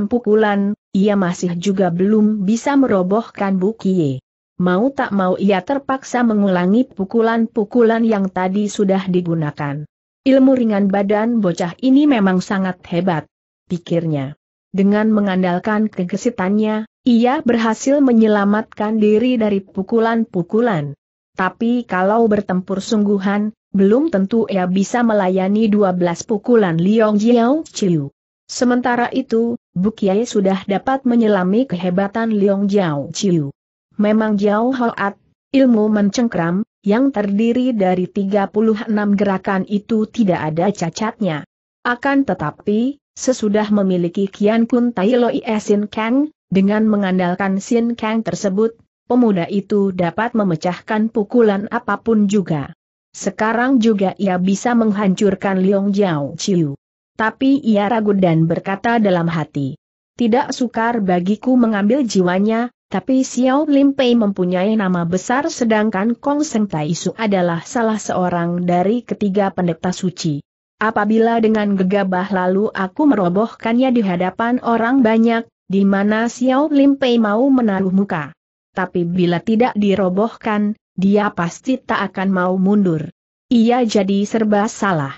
pukulan, ia masih juga belum bisa merobohkan Bukie. Mau tak mau ia terpaksa mengulangi pukulan-pukulan yang tadi sudah digunakan. Ilmu ringan badan bocah ini memang sangat hebat, pikirnya. Dengan mengandalkan kegesitannya, ia berhasil menyelamatkan diri dari pukulan-pukulan. Tapi kalau bertempur sungguhan, belum tentu ia bisa melayani 12 pukulan Liong Jiao Chiu. Sementara itu, Bukiai sudah dapat menyelami kehebatan Liong Jiao Chiu. Memang Jiao Hoat, ilmu mencengkram, yang terdiri dari 36 gerakan itu tidak ada cacatnya. Akan tetapi, sesudah memiliki Kian Kun Tai Loi e Sin Kang, dengan mengandalkan Sin Kang tersebut, pemuda itu dapat memecahkan pukulan apapun juga. Sekarang juga ia bisa menghancurkan Liong Jiao Chiu. Tapi ia ragu dan berkata dalam hati. Tidak sukar bagiku mengambil jiwanya, tapi Xiao Lim Pei mempunyai nama besar sedangkan Kong Seng Tai Su adalah salah seorang dari ketiga pendeta suci. Apabila dengan gegabah lalu aku merobohkannya di hadapan orang banyak, di mana Xiao Lim Pei mau menaruh muka. Tapi bila tidak dirobohkan, dia pasti tak akan mau mundur. Ia jadi serba salah.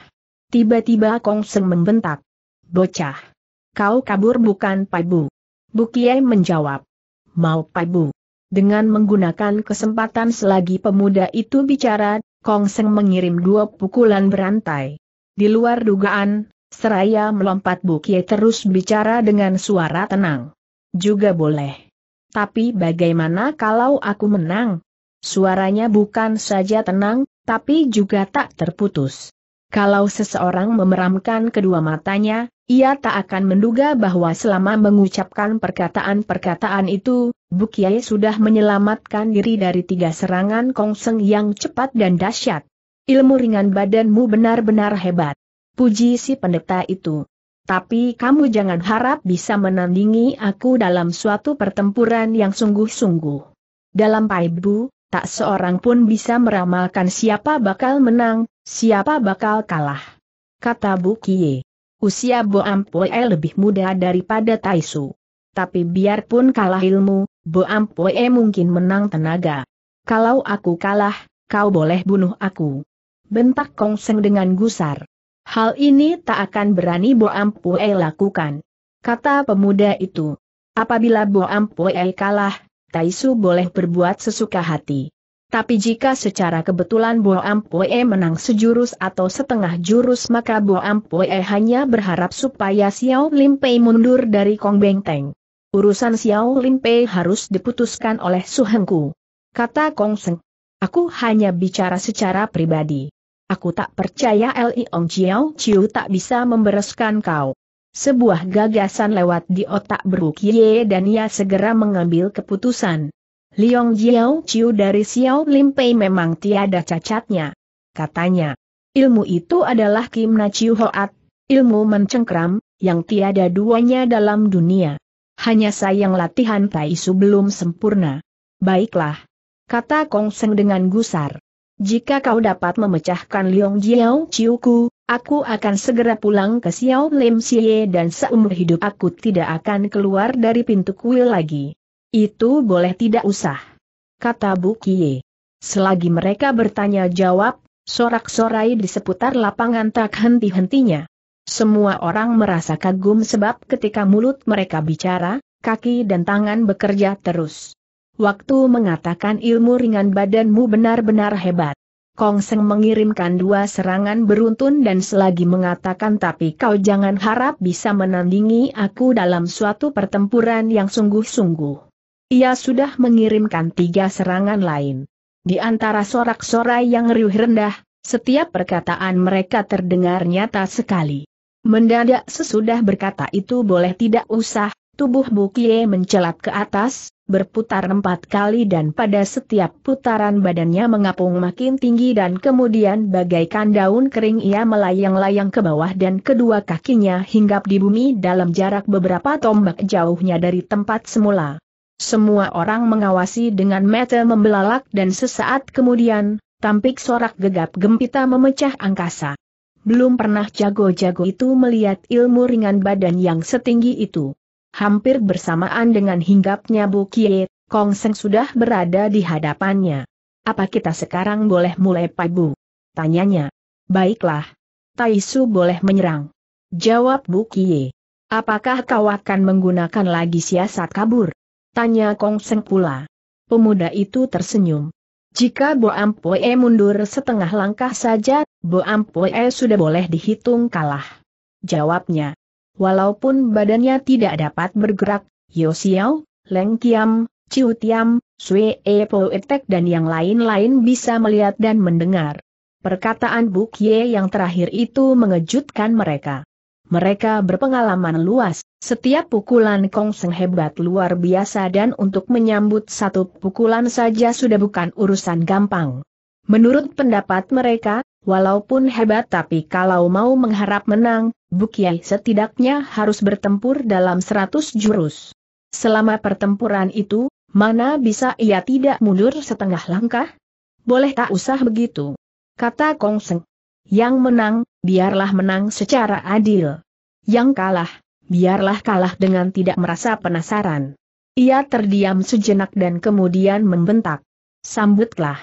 Tiba-tiba Kong Seng membentak. Bocah. Kau kabur bukan Pai Bu. Bu Kiai menjawab. Mau Pai Bu. Dengan menggunakan kesempatan selagi pemuda itu bicara, Kong Seng mengirim dua pukulan berantai. Di luar dugaan, seraya melompat Bu Kiai terus bicara dengan suara tenang. Juga boleh. Tapi bagaimana kalau aku menang? Suaranya bukan saja tenang, tapi juga tak terputus. Kalau seseorang memeramkan kedua matanya, ia tak akan menduga bahwa selama mengucapkan perkataan-perkataan itu, Bukiai sudah menyelamatkan diri dari tiga serangan Kongseng yang cepat dan dahsyat. Ilmu ringan badanmu benar-benar hebat. Puji si pendeta itu. Tapi kamu jangan harap bisa menandingi aku dalam suatu pertempuran yang sungguh-sungguh. Dalam paibu, tak seorang pun bisa meramalkan siapa bakal menang, siapa bakal kalah. Kata Bu Kie. Usia Bo Ampue lebih muda daripada Taisu. Tapi biarpun kalah ilmu, Bo Ampue mungkin menang tenaga. Kalau aku kalah, kau boleh bunuh aku. Bentak Kong Kongseng dengan gusar. Hal ini tak akan berani Bo Ampue lakukan. Kata pemuda itu. Apabila Bo Ampue kalah, Taisu boleh berbuat sesuka hati. Tapi jika secara kebetulan Bo Ampue menang sejurus atau setengah jurus maka Bo Ampue hanya berharap supaya Xiao Lim Pei mundur dari Kong Beng Teng. Urusan Xiao Lim Pei harus diputuskan oleh Su Hengku. Kata Kong Seng. Aku hanya bicara secara pribadi. Aku tak percaya Li Ong Chiao Chiu tak bisa membereskan kau sebuah gagasan lewat di otak Berukye dan ia segera mengambil keputusan. Liong Jiao Chiu dari Xiao Limpei memang tiada cacatnya. Katanya, ilmu itu adalah Kim Na Chiu Hoat, ilmu mencengkram, yang tiada duanya dalam dunia. Hanya sayang latihan Taisu belum sempurna. Baiklah. Kata Kong Seng dengan gusar. Jika kau dapat memecahkan Liong Jiao ku. Aku akan segera pulang ke Xiao Lim Xie dan seumur hidup aku tidak akan keluar dari pintu kuil lagi. Itu boleh tidak usah. Kata Bu Kie. Selagi mereka bertanya jawab, sorak-sorai di seputar lapangan tak henti-hentinya. Semua orang merasa kagum sebab ketika mulut mereka bicara, kaki dan tangan bekerja terus. Waktu mengatakan ilmu ringan badanmu benar-benar hebat. Kong Seng mengirimkan dua serangan beruntun dan selagi mengatakan tapi kau jangan harap bisa menandingi aku dalam suatu pertempuran yang sungguh-sungguh. Ia sudah mengirimkan tiga serangan lain. Di antara sorak-sorai yang riuh rendah, setiap perkataan mereka terdengar nyata sekali. Mendadak sesudah berkata itu boleh tidak usah, tubuh Bukie mencelat ke atas, berputar empat kali dan pada setiap putaran badannya mengapung makin tinggi dan kemudian bagaikan daun kering ia melayang-layang ke bawah dan kedua kakinya hinggap di bumi dalam jarak beberapa tombak jauhnya dari tempat semula. Semua orang mengawasi dengan mata membelalak dan sesaat kemudian, tampik sorak gegap gempita memecah angkasa. Belum pernah jago-jago itu melihat ilmu ringan badan yang setinggi itu. Hampir bersamaan dengan hinggapnya Bu Kie, Kong Seng sudah berada di hadapannya. Apa kita sekarang boleh mulai pai Bu? Tanyanya. Baiklah. Tai Su boleh menyerang. Jawab Bu Kie. Apakah kau akan menggunakan lagi siasat kabur? Tanya Kong Seng pula. Pemuda itu tersenyum. Jika Bo Ampoe mundur setengah langkah saja, Bo Ampoe sudah boleh dihitung kalah. Jawabnya. Walaupun badannya tidak dapat bergerak, Yosiao, Xiao, Leng Kiam, Chiu Tiam, Sui E Po Etek dan yang lain-lain bisa melihat dan mendengar. Perkataan Buk Ye yang terakhir itu mengejutkan mereka. Mereka berpengalaman luas, setiap pukulan Kong Seng hebat luar biasa dan untuk menyambut satu pukulan saja sudah bukan urusan gampang. Menurut pendapat mereka, Walaupun hebat tapi kalau mau mengharap menang, Bukiai setidaknya harus bertempur dalam seratus jurus. Selama pertempuran itu, mana bisa ia tidak mundur setengah langkah? Boleh tak usah begitu. Kata Kong Seng. Yang menang, biarlah menang secara adil. Yang kalah, biarlah kalah dengan tidak merasa penasaran. Ia terdiam sejenak dan kemudian membentak. Sambutlah.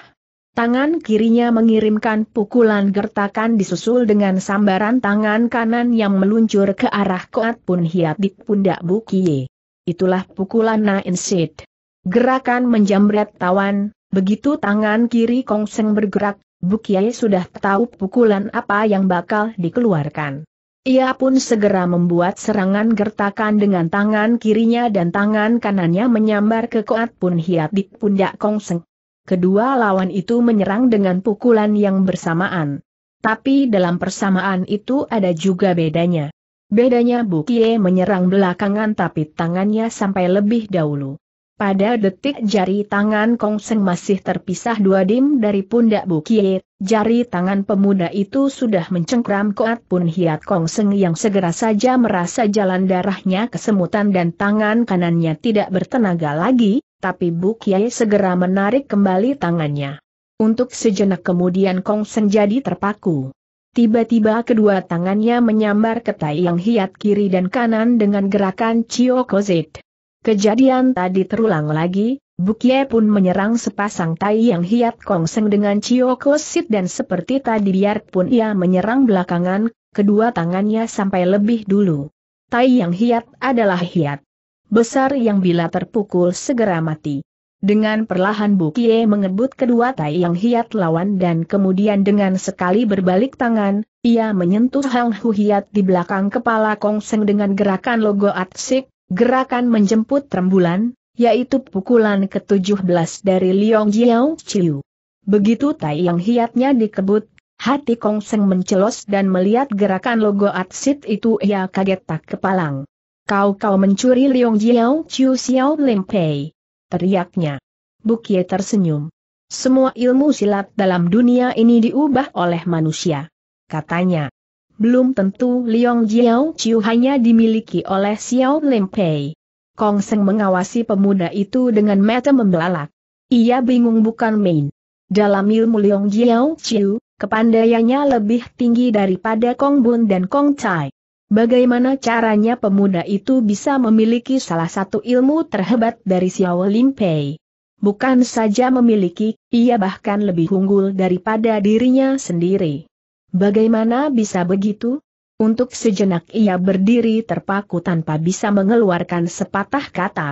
Tangan kirinya mengirimkan pukulan gertakan disusul dengan sambaran tangan kanan yang meluncur ke arah Koat Pun Hiat di pundak Bukie. Itulah pukulan Nain Sid. Gerakan menjamret tawan, begitu tangan kiri Kong Seng bergerak, Bukie sudah tahu pukulan apa yang bakal dikeluarkan. Ia pun segera membuat serangan gertakan dengan tangan kirinya dan tangan kanannya menyambar ke Koat Pun Hiat di pundak Kong Seng kedua lawan itu menyerang dengan pukulan yang bersamaan. Tapi dalam persamaan itu ada juga bedanya. Bedanya Bukie menyerang belakangan tapi tangannya sampai lebih dahulu. Pada detik jari tangan Kong Seng masih terpisah dua dim dari pundak Bukie, jari tangan pemuda itu sudah mencengkram kuat pun hiat Kong Seng yang segera saja merasa jalan darahnya kesemutan dan tangan kanannya tidak bertenaga lagi, tapi Bu Kiai segera menarik kembali tangannya. Untuk sejenak kemudian Kong Sen jadi terpaku. Tiba-tiba kedua tangannya menyambar ke tai yang hiat kiri dan kanan dengan gerakan chio Kozit. Kejadian tadi terulang lagi, Kiai pun menyerang sepasang tai yang hiat Sen dengan chio Kozit dan seperti tadi biarpun ia menyerang belakangan, kedua tangannya sampai lebih dulu. Tai yang hiat adalah hiat besar yang bila terpukul segera mati. Dengan perlahan Bukie mengebut kedua tai yang hiat lawan dan kemudian dengan sekali berbalik tangan, ia menyentuh Hang Hu Hiat di belakang kepala Kong Seng dengan gerakan logo atsik, gerakan menjemput rembulan, yaitu pukulan ke-17 dari Liong Jiao Chiu. Begitu tai yang hiatnya dikebut, hati Kong Seng mencelos dan melihat gerakan logo atsik itu ia kaget tak kepalang. Kau-kau mencuri Liong Jiao Chiu Xiao Lim Pei. Teriaknya. Bukie tersenyum. Semua ilmu silat dalam dunia ini diubah oleh manusia. Katanya. Belum tentu Liong Jiao Chiu hanya dimiliki oleh Xiao Lim Pei. Kong Seng mengawasi pemuda itu dengan mata membelalak. Ia bingung bukan main. Dalam ilmu Liong Jiao Chiu, kepandaiannya lebih tinggi daripada Kong Bun dan Kong Chai. Bagaimana caranya pemuda itu bisa memiliki salah satu ilmu terhebat dari Xiao Lin Pei? Bukan saja memiliki, ia bahkan lebih unggul daripada dirinya sendiri. Bagaimana bisa begitu? Untuk sejenak ia berdiri terpaku tanpa bisa mengeluarkan sepatah kata.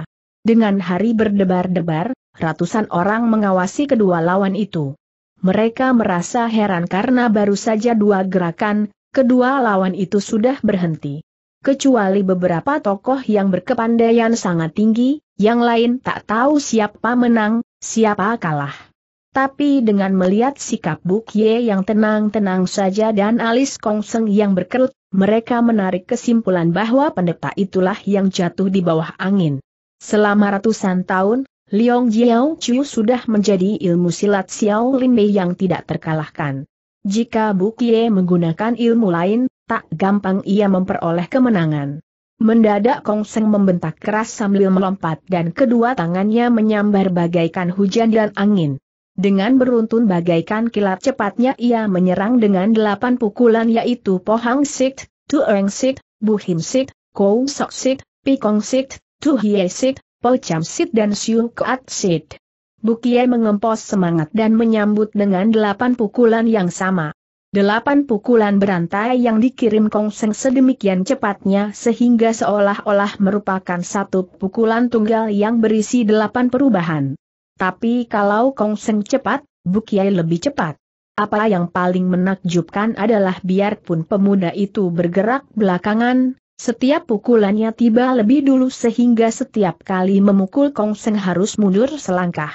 Dengan hari berdebar-debar, ratusan orang mengawasi kedua lawan itu. Mereka merasa heran karena baru saja dua gerakan, kedua lawan itu sudah berhenti. Kecuali beberapa tokoh yang berkepandaian sangat tinggi, yang lain tak tahu siapa menang, siapa kalah. Tapi dengan melihat sikap Buk Ye yang tenang-tenang saja dan alis Kong Seng yang berkerut, mereka menarik kesimpulan bahwa pendeta itulah yang jatuh di bawah angin. Selama ratusan tahun, Liong Jiao Chu sudah menjadi ilmu silat Xiao Lin Mei yang tidak terkalahkan. Jika Bukie menggunakan ilmu lain, tak gampang ia memperoleh kemenangan. Mendadak Kong Seng membentak keras sambil melompat dan kedua tangannya menyambar bagaikan hujan dan angin. Dengan beruntun bagaikan kilat cepatnya ia menyerang dengan delapan pukulan yaitu Pohang Eng Tueng Bu Him Sit, Kou Sok Sit, Tu Hie Tuhie Po Cham dan Siu Koat Sit. Bukie mengempos semangat dan menyambut dengan delapan pukulan yang sama. Delapan pukulan berantai yang dikirim Kong Seng sedemikian cepatnya sehingga seolah-olah merupakan satu pukulan tunggal yang berisi delapan perubahan. Tapi kalau Kong Seng cepat, Bukiai lebih cepat. Apa yang paling menakjubkan adalah biarpun pemuda itu bergerak belakangan, setiap pukulannya tiba lebih dulu sehingga setiap kali memukul Kong Seng harus mundur selangkah.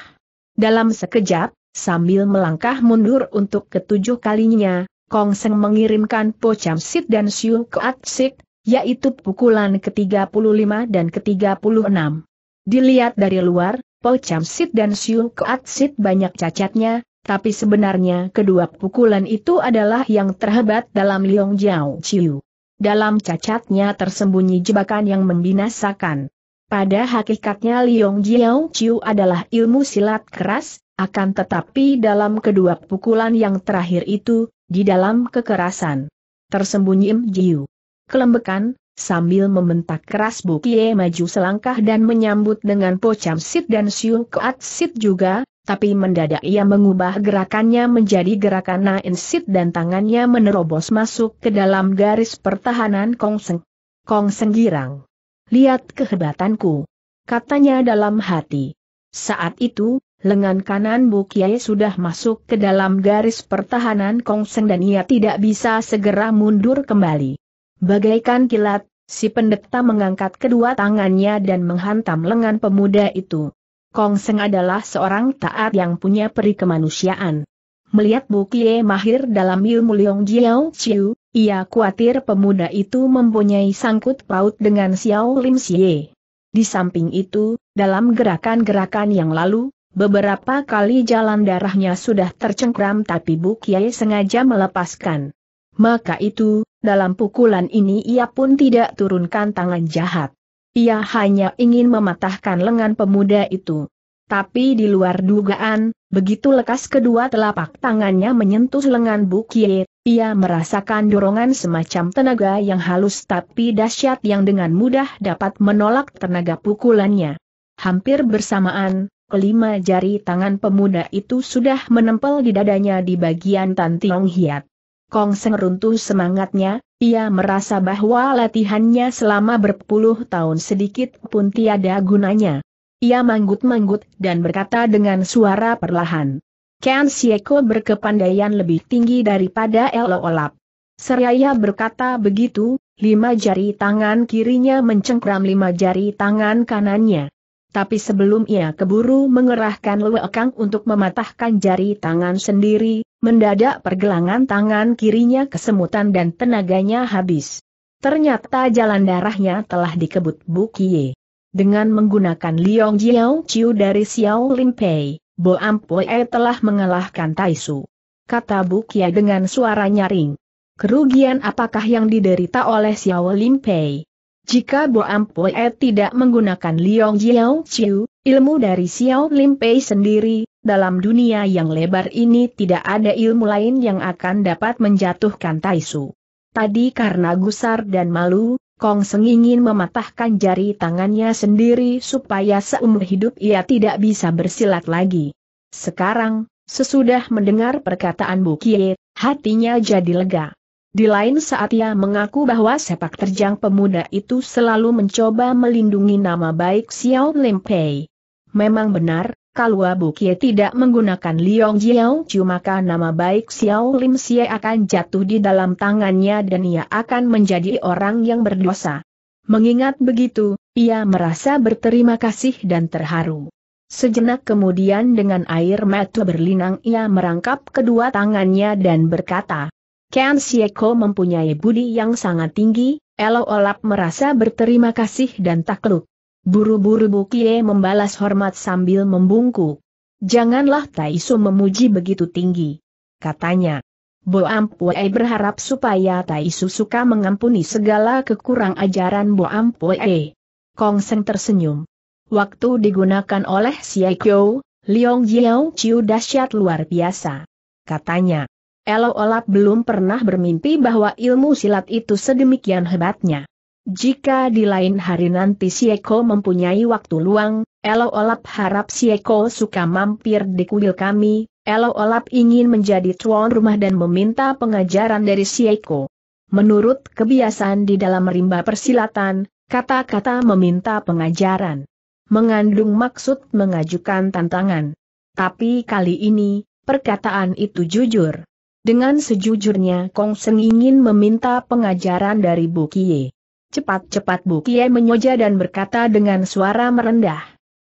Dalam sekejap, sambil melangkah mundur untuk ketujuh kalinya, Kong Seng mengirimkan Po Cham Sit dan Siu At Sik, yaitu pukulan ke-35 dan ke-36. Dilihat dari luar, Po Cham Sit dan Siu At Sit banyak cacatnya, tapi sebenarnya kedua pukulan itu adalah yang terhebat dalam Liong Jiao Chiu. Dalam cacatnya tersembunyi jebakan yang membinasakan. Pada hakikatnya Liong Jiao Chiu adalah ilmu silat keras, akan tetapi dalam kedua pukulan yang terakhir itu, di dalam kekerasan. Tersembunyi Im Jiu. Kelembekan, sambil membentak keras Bukie maju selangkah dan menyambut dengan pocam sit dan siu keat sit juga, tapi mendadak ia mengubah gerakannya menjadi gerakan nain sit dan tangannya menerobos masuk ke dalam garis pertahanan Kong Seng Kong Seng girang lihat kehebatanku. Katanya dalam hati. Saat itu, lengan kanan Bu Kiai sudah masuk ke dalam garis pertahanan Kong Seng dan ia tidak bisa segera mundur kembali. Bagaikan kilat, si pendeta mengangkat kedua tangannya dan menghantam lengan pemuda itu. Kong Seng adalah seorang taat yang punya peri kemanusiaan. Melihat Bukie mahir dalam ilmu Liong Jiao Chiu, ia khawatir pemuda itu mempunyai sangkut paut dengan Xiao Lim Xie. Di samping itu, dalam gerakan-gerakan yang lalu, beberapa kali jalan darahnya sudah tercengkram tapi Bu sengaja melepaskan. Maka itu, dalam pukulan ini ia pun tidak turunkan tangan jahat. Ia hanya ingin mematahkan lengan pemuda itu. Tapi di luar dugaan, Begitu lekas kedua telapak tangannya menyentuh lengan Bukie, ia merasakan dorongan semacam tenaga yang halus tapi dahsyat yang dengan mudah dapat menolak tenaga pukulannya. Hampir bersamaan, kelima jari tangan pemuda itu sudah menempel di dadanya di bagian Tan Tiong Hiat. Kong Seng runtuh semangatnya, ia merasa bahwa latihannya selama berpuluh tahun sedikit pun tiada gunanya. Ia manggut-manggut dan berkata dengan suara perlahan. Ken Sieko berkepandaian lebih tinggi daripada Elo Olap. Seraya berkata begitu, lima jari tangan kirinya mencengkram lima jari tangan kanannya. Tapi sebelum ia keburu mengerahkan lewekang untuk mematahkan jari tangan sendiri, mendadak pergelangan tangan kirinya kesemutan dan tenaganya habis. Ternyata jalan darahnya telah dikebut Bukie. Dengan menggunakan Liong Jiao Chiu dari Xiao Lim Pei, Bo Ampue telah mengalahkan Taisu. Kata Bukia dengan suara nyaring. Kerugian apakah yang diderita oleh Xiao Lim Pei? Jika Bo Ampue tidak menggunakan Liong Jiao Chiu, ilmu dari Xiao Lim Pei sendiri, dalam dunia yang lebar ini tidak ada ilmu lain yang akan dapat menjatuhkan Taisu. Tadi karena gusar dan malu, Kong Seng ingin mematahkan jari tangannya sendiri supaya seumur hidup ia tidak bisa bersilat lagi. Sekarang, sesudah mendengar perkataan Bu Kie, hatinya jadi lega. Di lain saat ia mengaku bahwa sepak terjang pemuda itu selalu mencoba melindungi nama baik Xiao Limpei. Memang benar, kalau Abu Kie tidak menggunakan Liong Jiao Chu maka nama baik Xiao Lim Xie akan jatuh di dalam tangannya dan ia akan menjadi orang yang berdosa. Mengingat begitu, ia merasa berterima kasih dan terharu. Sejenak kemudian dengan air mata berlinang ia merangkap kedua tangannya dan berkata, Ken Sieko mempunyai budi yang sangat tinggi, Elo Olap merasa berterima kasih dan takluk. Buru-buru Bukie membalas hormat sambil membungkuk. Janganlah Taisu memuji begitu tinggi. Katanya. Bo Ampue berharap supaya Taisu suka mengampuni segala kekurang ajaran Bo Ampue. Kong Seng tersenyum. Waktu digunakan oleh Siai Kyo, Leong Jiao Chiu dahsyat luar biasa. Katanya. Elo Olap belum pernah bermimpi bahwa ilmu silat itu sedemikian hebatnya. Jika di lain hari nanti Sieko mempunyai waktu luang, Elo Olap harap Sieko suka mampir di kuil kami, Elo Olap ingin menjadi tuan rumah dan meminta pengajaran dari Sieko. Menurut kebiasaan di dalam rimba persilatan, kata-kata meminta pengajaran mengandung maksud mengajukan tantangan. Tapi kali ini, perkataan itu jujur. Dengan sejujurnya Kong Seng ingin meminta pengajaran dari Bu Kie. Cepat-cepat Kie menyoja dan berkata dengan suara merendah.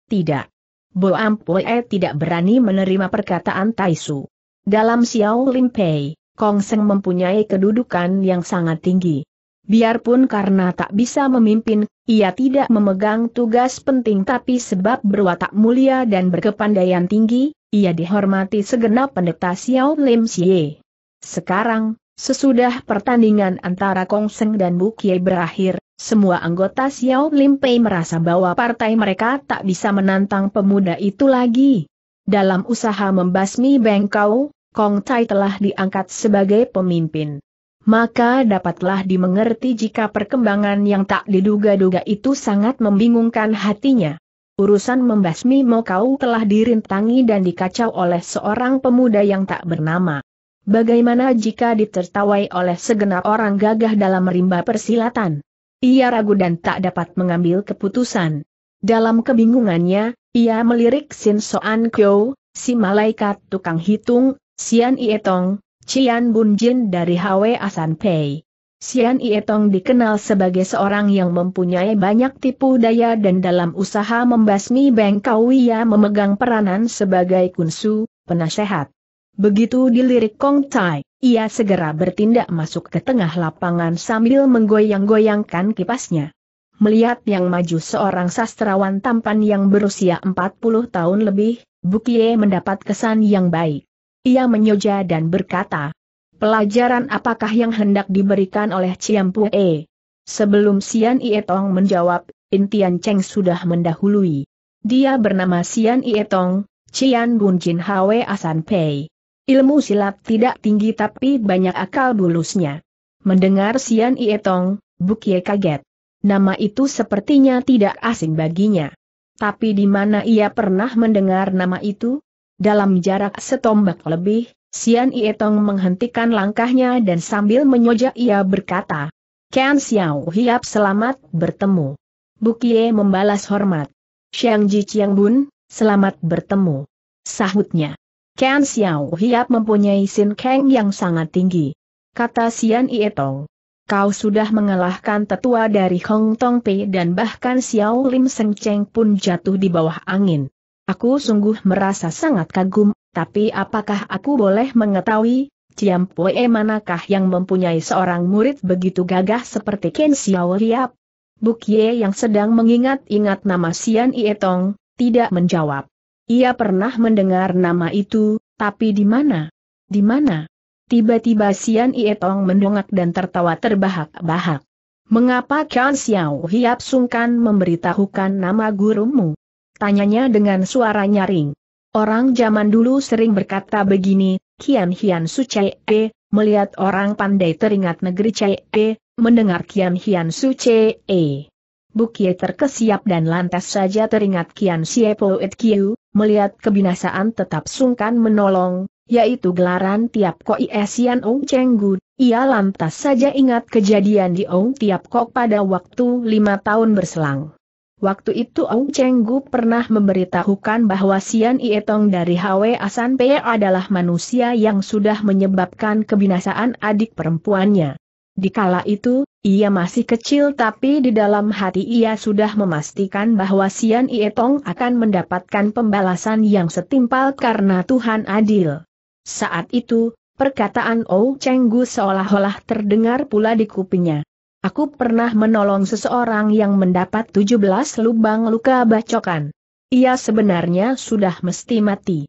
Tidak. Bo Ampue tidak berani menerima perkataan Taisu. Dalam Xiao Pei, Kong Seng mempunyai kedudukan yang sangat tinggi. Biarpun karena tak bisa memimpin, ia tidak memegang tugas penting tapi sebab berwatak mulia dan berkepandaian tinggi, ia dihormati segenap pendeta Xiao Lim Xie. Sekarang, Sesudah pertandingan antara Kong Seng dan Bu Kie berakhir, semua anggota Xiao Lim Pei merasa bahwa partai mereka tak bisa menantang pemuda itu lagi. Dalam usaha membasmi Bengkau, Kong Tai telah diangkat sebagai pemimpin. Maka dapatlah dimengerti jika perkembangan yang tak diduga-duga itu sangat membingungkan hatinya. Urusan membasmi Mokau telah dirintangi dan dikacau oleh seorang pemuda yang tak bernama. Bagaimana jika ditertawai oleh segenap orang gagah dalam rimba persilatan? Ia ragu dan tak dapat mengambil keputusan. Dalam kebingungannya, ia melirik Sin Soan Kyo, si malaikat tukang hitung, Sian Ietong, Cian Bun Jin dari Hwe Asan Pei. Sian Ietong dikenal sebagai seorang yang mempunyai banyak tipu daya dan dalam usaha membasmi Bengkau ia memegang peranan sebagai kunsu, penasehat. Begitu dilirik Kong Tai, ia segera bertindak masuk ke tengah lapangan sambil menggoyang-goyangkan kipasnya. Melihat yang maju seorang sastrawan tampan yang berusia 40 tahun lebih, Bukie mendapat kesan yang baik. Ia menyoja dan berkata, Pelajaran apakah yang hendak diberikan oleh Pue? Sebelum Sian Ietong menjawab, Intian Cheng sudah mendahului. Dia bernama Sian Ietong, Cian Jin Hwe Asan Pei. Ilmu silat tidak tinggi tapi banyak akal bulusnya. Mendengar Sian Ietong, Bukie kaget. Nama itu sepertinya tidak asing baginya. Tapi di mana ia pernah mendengar nama itu? Dalam jarak setombak lebih, Sian Ietong menghentikan langkahnya dan sambil menyojak ia berkata, "Kian Xiao Hiap selamat bertemu. Bukie membalas hormat. Xiang Ji Chiang Bun, selamat bertemu. Sahutnya. Ken Xiao Hiap mempunyai Sin Kang yang sangat tinggi. Kata Sian Ietong. Kau sudah mengalahkan tetua dari Hong Tong Pei dan bahkan Xiao Lim Seng Cheng pun jatuh di bawah angin. Aku sungguh merasa sangat kagum, tapi apakah aku boleh mengetahui, Ciam Pue manakah yang mempunyai seorang murid begitu gagah seperti Ken Xiao Hiap? Bukye yang sedang mengingat-ingat nama Sian Ietong, tidak menjawab. Ia pernah mendengar nama itu, tapi di mana? Di mana? Tiba-tiba Sian Tong mendongak dan tertawa terbahak-bahak. Mengapa Kian Xiao Hiap sungkan memberitahukan nama gurumu? Tanyanya dengan suara nyaring. Orang zaman dulu sering berkata begini, Kian Hian Su Chee, e. melihat orang pandai teringat negeri Chee, e, mendengar Kian Hian Su Chee. E. Bukie terkesiap dan lantas saja teringat Kian Siepo Et Kiu, melihat kebinasaan tetap sungkan menolong, yaitu gelaran tiap Kok Iesian Ong Chenggu, ia lantas saja ingat kejadian di Ong Tiap Kok pada waktu lima tahun berselang. Waktu itu Ong Chenggu pernah memberitahukan bahwa Sian Ietong dari Hwe Asan Pe adalah manusia yang sudah menyebabkan kebinasaan adik perempuannya. Di kala itu, ia masih kecil tapi di dalam hati ia sudah memastikan bahwa Sian Ietong akan mendapatkan pembalasan yang setimpal karena Tuhan adil. Saat itu, perkataan Ou Chenggu seolah-olah terdengar pula di kupinya. Aku pernah menolong seseorang yang mendapat 17 lubang luka bacokan. Ia sebenarnya sudah mesti mati.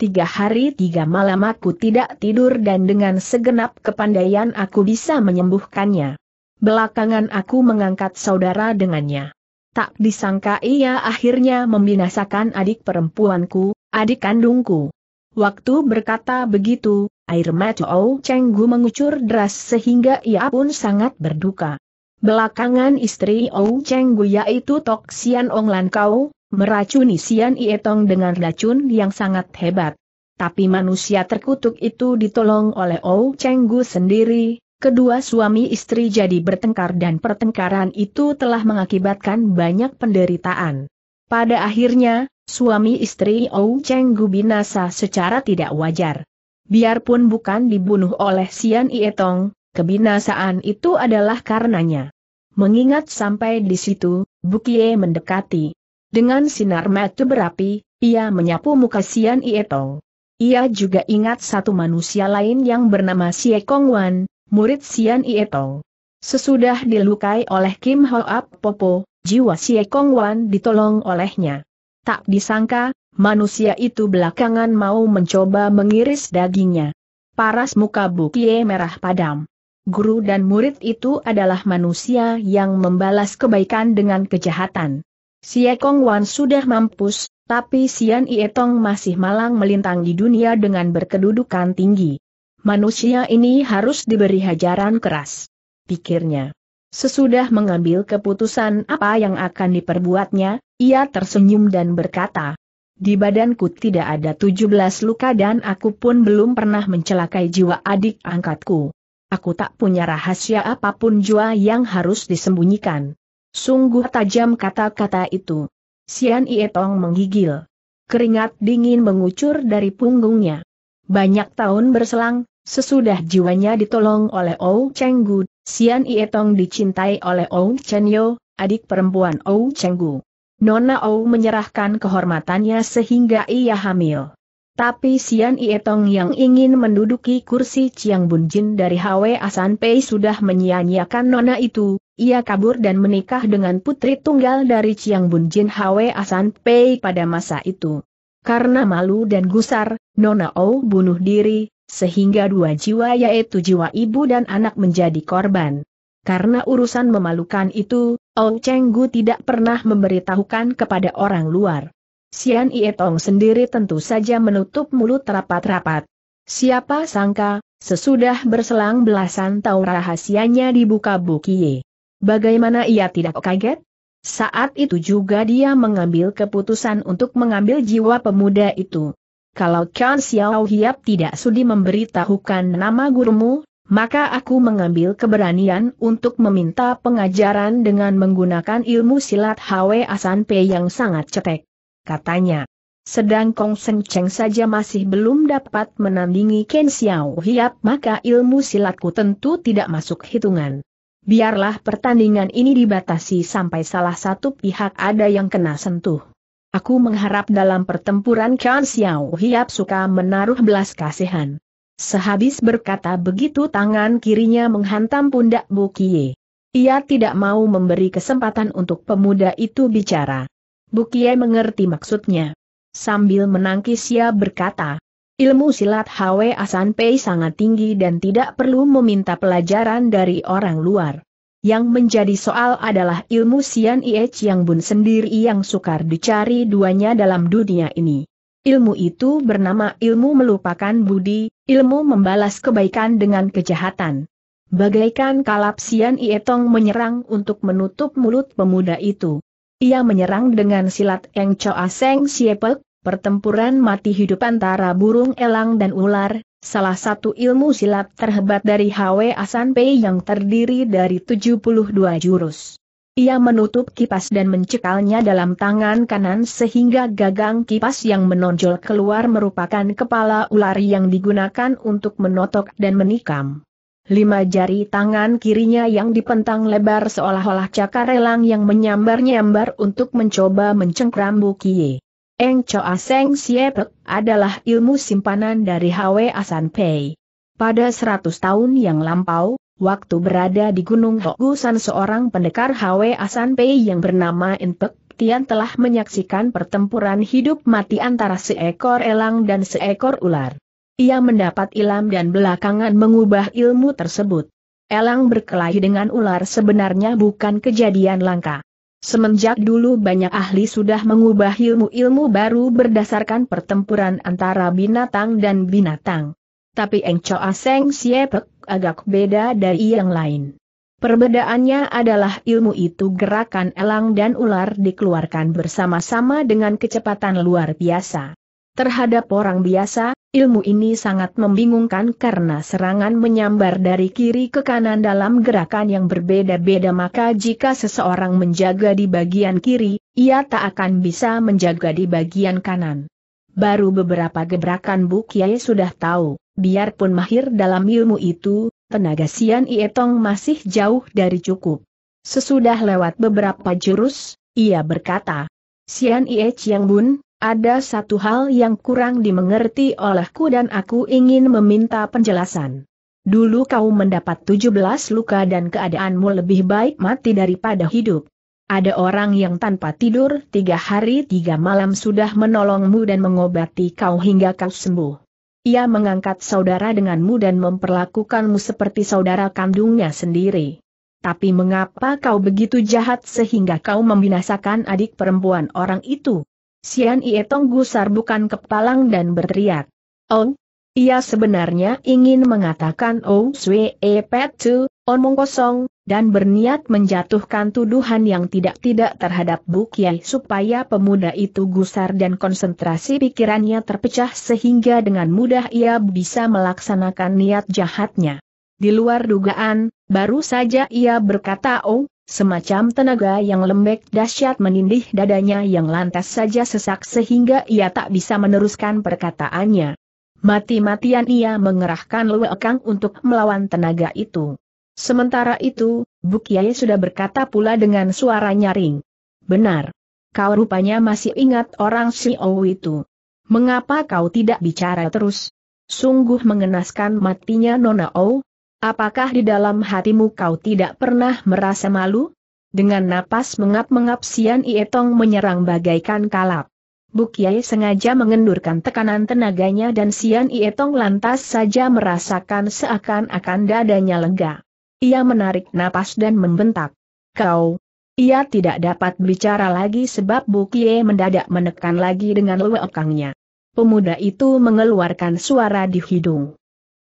Tiga hari tiga malam aku tidak tidur dan dengan segenap kepandaian aku bisa menyembuhkannya. Belakangan aku mengangkat saudara dengannya. Tak disangka ia akhirnya membinasakan adik perempuanku, adik kandungku. Waktu berkata begitu, air mata Ou Chenggu mengucur deras sehingga ia pun sangat berduka. Belakangan istri Ou Chenggu yaitu Tok Sian Ong Lan Kau, meracuni Sian Ietong dengan racun yang sangat hebat. Tapi manusia terkutuk itu ditolong oleh Ou Chenggu sendiri, kedua suami istri jadi bertengkar dan pertengkaran itu telah mengakibatkan banyak penderitaan. Pada akhirnya, suami istri Ou Chenggu binasa secara tidak wajar. Biarpun bukan dibunuh oleh Sian Ietong, kebinasaan itu adalah karenanya. Mengingat sampai di situ, Bukie mendekati. Dengan sinar mata berapi, ia menyapu muka Sian Ieto. Ia juga ingat satu manusia lain yang bernama Xie Kong Wan, murid Sian Ieto. Sesudah dilukai oleh Kim Ho Ap Popo, jiwa Xie Kong Wan ditolong olehnya. Tak disangka, manusia itu belakangan mau mencoba mengiris dagingnya. Paras muka Bukie merah padam. Guru dan murid itu adalah manusia yang membalas kebaikan dengan kejahatan. Sia Kong Wan sudah mampus, tapi Sian Ietong masih malang melintang di dunia dengan berkedudukan tinggi. Manusia ini harus diberi hajaran keras. Pikirnya. Sesudah mengambil keputusan apa yang akan diperbuatnya, ia tersenyum dan berkata, Di badanku tidak ada 17 luka dan aku pun belum pernah mencelakai jiwa adik angkatku. Aku tak punya rahasia apapun jua yang harus disembunyikan. Sungguh tajam kata-kata itu. Sian Ietong menggigil. Keringat dingin mengucur dari punggungnya. Banyak tahun berselang, sesudah jiwanya ditolong oleh Ou Cheng Gu, Sian Ietong dicintai oleh Ou Chen Yo, adik perempuan Ou Cheng Gu. Nona Ou menyerahkan kehormatannya sehingga ia hamil. Tapi Sian Ietong yang ingin menduduki kursi Chiang Bunjin dari Hwe Asan Pei sudah menyia-nyiakan nona itu, ia kabur dan menikah dengan putri tunggal dari Chiang Bun Jin Hwe Asan Pei pada masa itu. Karena malu dan gusar, Nona Ou bunuh diri, sehingga dua jiwa yaitu jiwa ibu dan anak menjadi korban. Karena urusan memalukan itu, Ou Cheng Gu tidak pernah memberitahukan kepada orang luar. Sian Tong sendiri tentu saja menutup mulut rapat-rapat. Siapa sangka, sesudah berselang belasan tahun rahasianya dibuka Bukie. Bagaimana ia tidak kaget? Saat itu juga dia mengambil keputusan untuk mengambil jiwa pemuda itu. Kalau Chan Xiao Hiap tidak sudi memberitahukan nama gurumu, maka aku mengambil keberanian untuk meminta pengajaran dengan menggunakan ilmu silat Hwe Asan P yang sangat cetek. Katanya. Sedang Kong Seng Cheng saja masih belum dapat menandingi Ken Xiao Hiap maka ilmu silatku tentu tidak masuk hitungan biarlah pertandingan ini dibatasi sampai salah satu pihak ada yang kena sentuh. Aku mengharap dalam pertempuran Chan Xiao Hiap suka menaruh belas kasihan. Sehabis berkata begitu tangan kirinya menghantam pundak Bukie. Ia tidak mau memberi kesempatan untuk pemuda itu bicara. Bukie mengerti maksudnya. Sambil menangkis ia berkata, Ilmu silat Hwe Asan Pei sangat tinggi dan tidak perlu meminta pelajaran dari orang luar. Yang menjadi soal adalah ilmu Sian Ie Chiang Bun sendiri yang sukar dicari duanya dalam dunia ini. Ilmu itu bernama ilmu melupakan budi, ilmu membalas kebaikan dengan kejahatan. Bagaikan kalap Sian Ie menyerang untuk menutup mulut pemuda itu. Ia menyerang dengan silat Eng Choa Seng Siepek, pertempuran mati hidup antara burung elang dan ular, salah satu ilmu silat terhebat dari Hwe Asan Pei yang terdiri dari 72 jurus. Ia menutup kipas dan mencekalnya dalam tangan kanan sehingga gagang kipas yang menonjol keluar merupakan kepala ular yang digunakan untuk menotok dan menikam. Lima jari tangan kirinya yang dipentang lebar seolah-olah cakar elang yang menyambar-nyambar untuk mencoba mencengkram Bukie. Eng Choa Seng Siepek adalah ilmu simpanan dari hwe Asan Pei. Pada 100 tahun yang lampau, waktu berada di Gunung Hokusan seorang pendekar hwe Asan Pei yang bernama Inpek Tian telah menyaksikan pertempuran hidup mati antara seekor elang dan seekor ular. Ia mendapat ilham dan belakangan mengubah ilmu tersebut. Elang berkelahi dengan ular sebenarnya bukan kejadian langka. Semenjak dulu banyak ahli sudah mengubah ilmu-ilmu baru berdasarkan pertempuran antara binatang dan binatang. Tapi Eng Choa Seng Siepek agak beda dari yang lain. Perbedaannya adalah ilmu itu gerakan elang dan ular dikeluarkan bersama-sama dengan kecepatan luar biasa. Terhadap orang biasa, ilmu ini sangat membingungkan karena serangan menyambar dari kiri ke kanan dalam gerakan yang berbeda-beda maka jika seseorang menjaga di bagian kiri, ia tak akan bisa menjaga di bagian kanan. Baru beberapa gebrakan Bu Kiai sudah tahu, biarpun mahir dalam ilmu itu, tenaga Sian Ietong masih jauh dari cukup. Sesudah lewat beberapa jurus, ia berkata, Sian Ie Chiang Bun, ada satu hal yang kurang dimengerti olehku dan aku ingin meminta penjelasan. Dulu kau mendapat 17 luka dan keadaanmu lebih baik mati daripada hidup. Ada orang yang tanpa tidur tiga hari tiga malam sudah menolongmu dan mengobati kau hingga kau sembuh. Ia mengangkat saudara denganmu dan memperlakukanmu seperti saudara kandungnya sendiri. Tapi mengapa kau begitu jahat sehingga kau membinasakan adik perempuan orang itu? Sian Ietong gusar bukan kepalang dan berteriak. Oh, ia sebenarnya ingin mengatakan Oh Sue e Pet Tu, omong kosong, dan berniat menjatuhkan tuduhan yang tidak-tidak terhadap Bu Kiai supaya pemuda itu gusar dan konsentrasi pikirannya terpecah sehingga dengan mudah ia bisa melaksanakan niat jahatnya. Di luar dugaan, baru saja ia berkata Oh, Semacam tenaga yang lembek dahsyat menindih dadanya yang lantas saja sesak sehingga ia tak bisa meneruskan perkataannya. Mati-matian ia mengerahkan lewekang untuk melawan tenaga itu. Sementara itu, Bukiai sudah berkata pula dengan suara nyaring. Benar. Kau rupanya masih ingat orang Xiao itu. Mengapa kau tidak bicara terus? Sungguh mengenaskan matinya Nona O, Apakah di dalam hatimu kau tidak pernah merasa malu? Dengan napas mengap-mengap Sian Ietong menyerang bagaikan kalap. Bukiai sengaja mengendurkan tekanan tenaganya dan Sian Ietong lantas saja merasakan seakan-akan dadanya lega. Ia menarik napas dan membentak. Kau. Ia tidak dapat bicara lagi sebab Bukiai mendadak menekan lagi dengan lewekangnya. Pemuda itu mengeluarkan suara di hidung.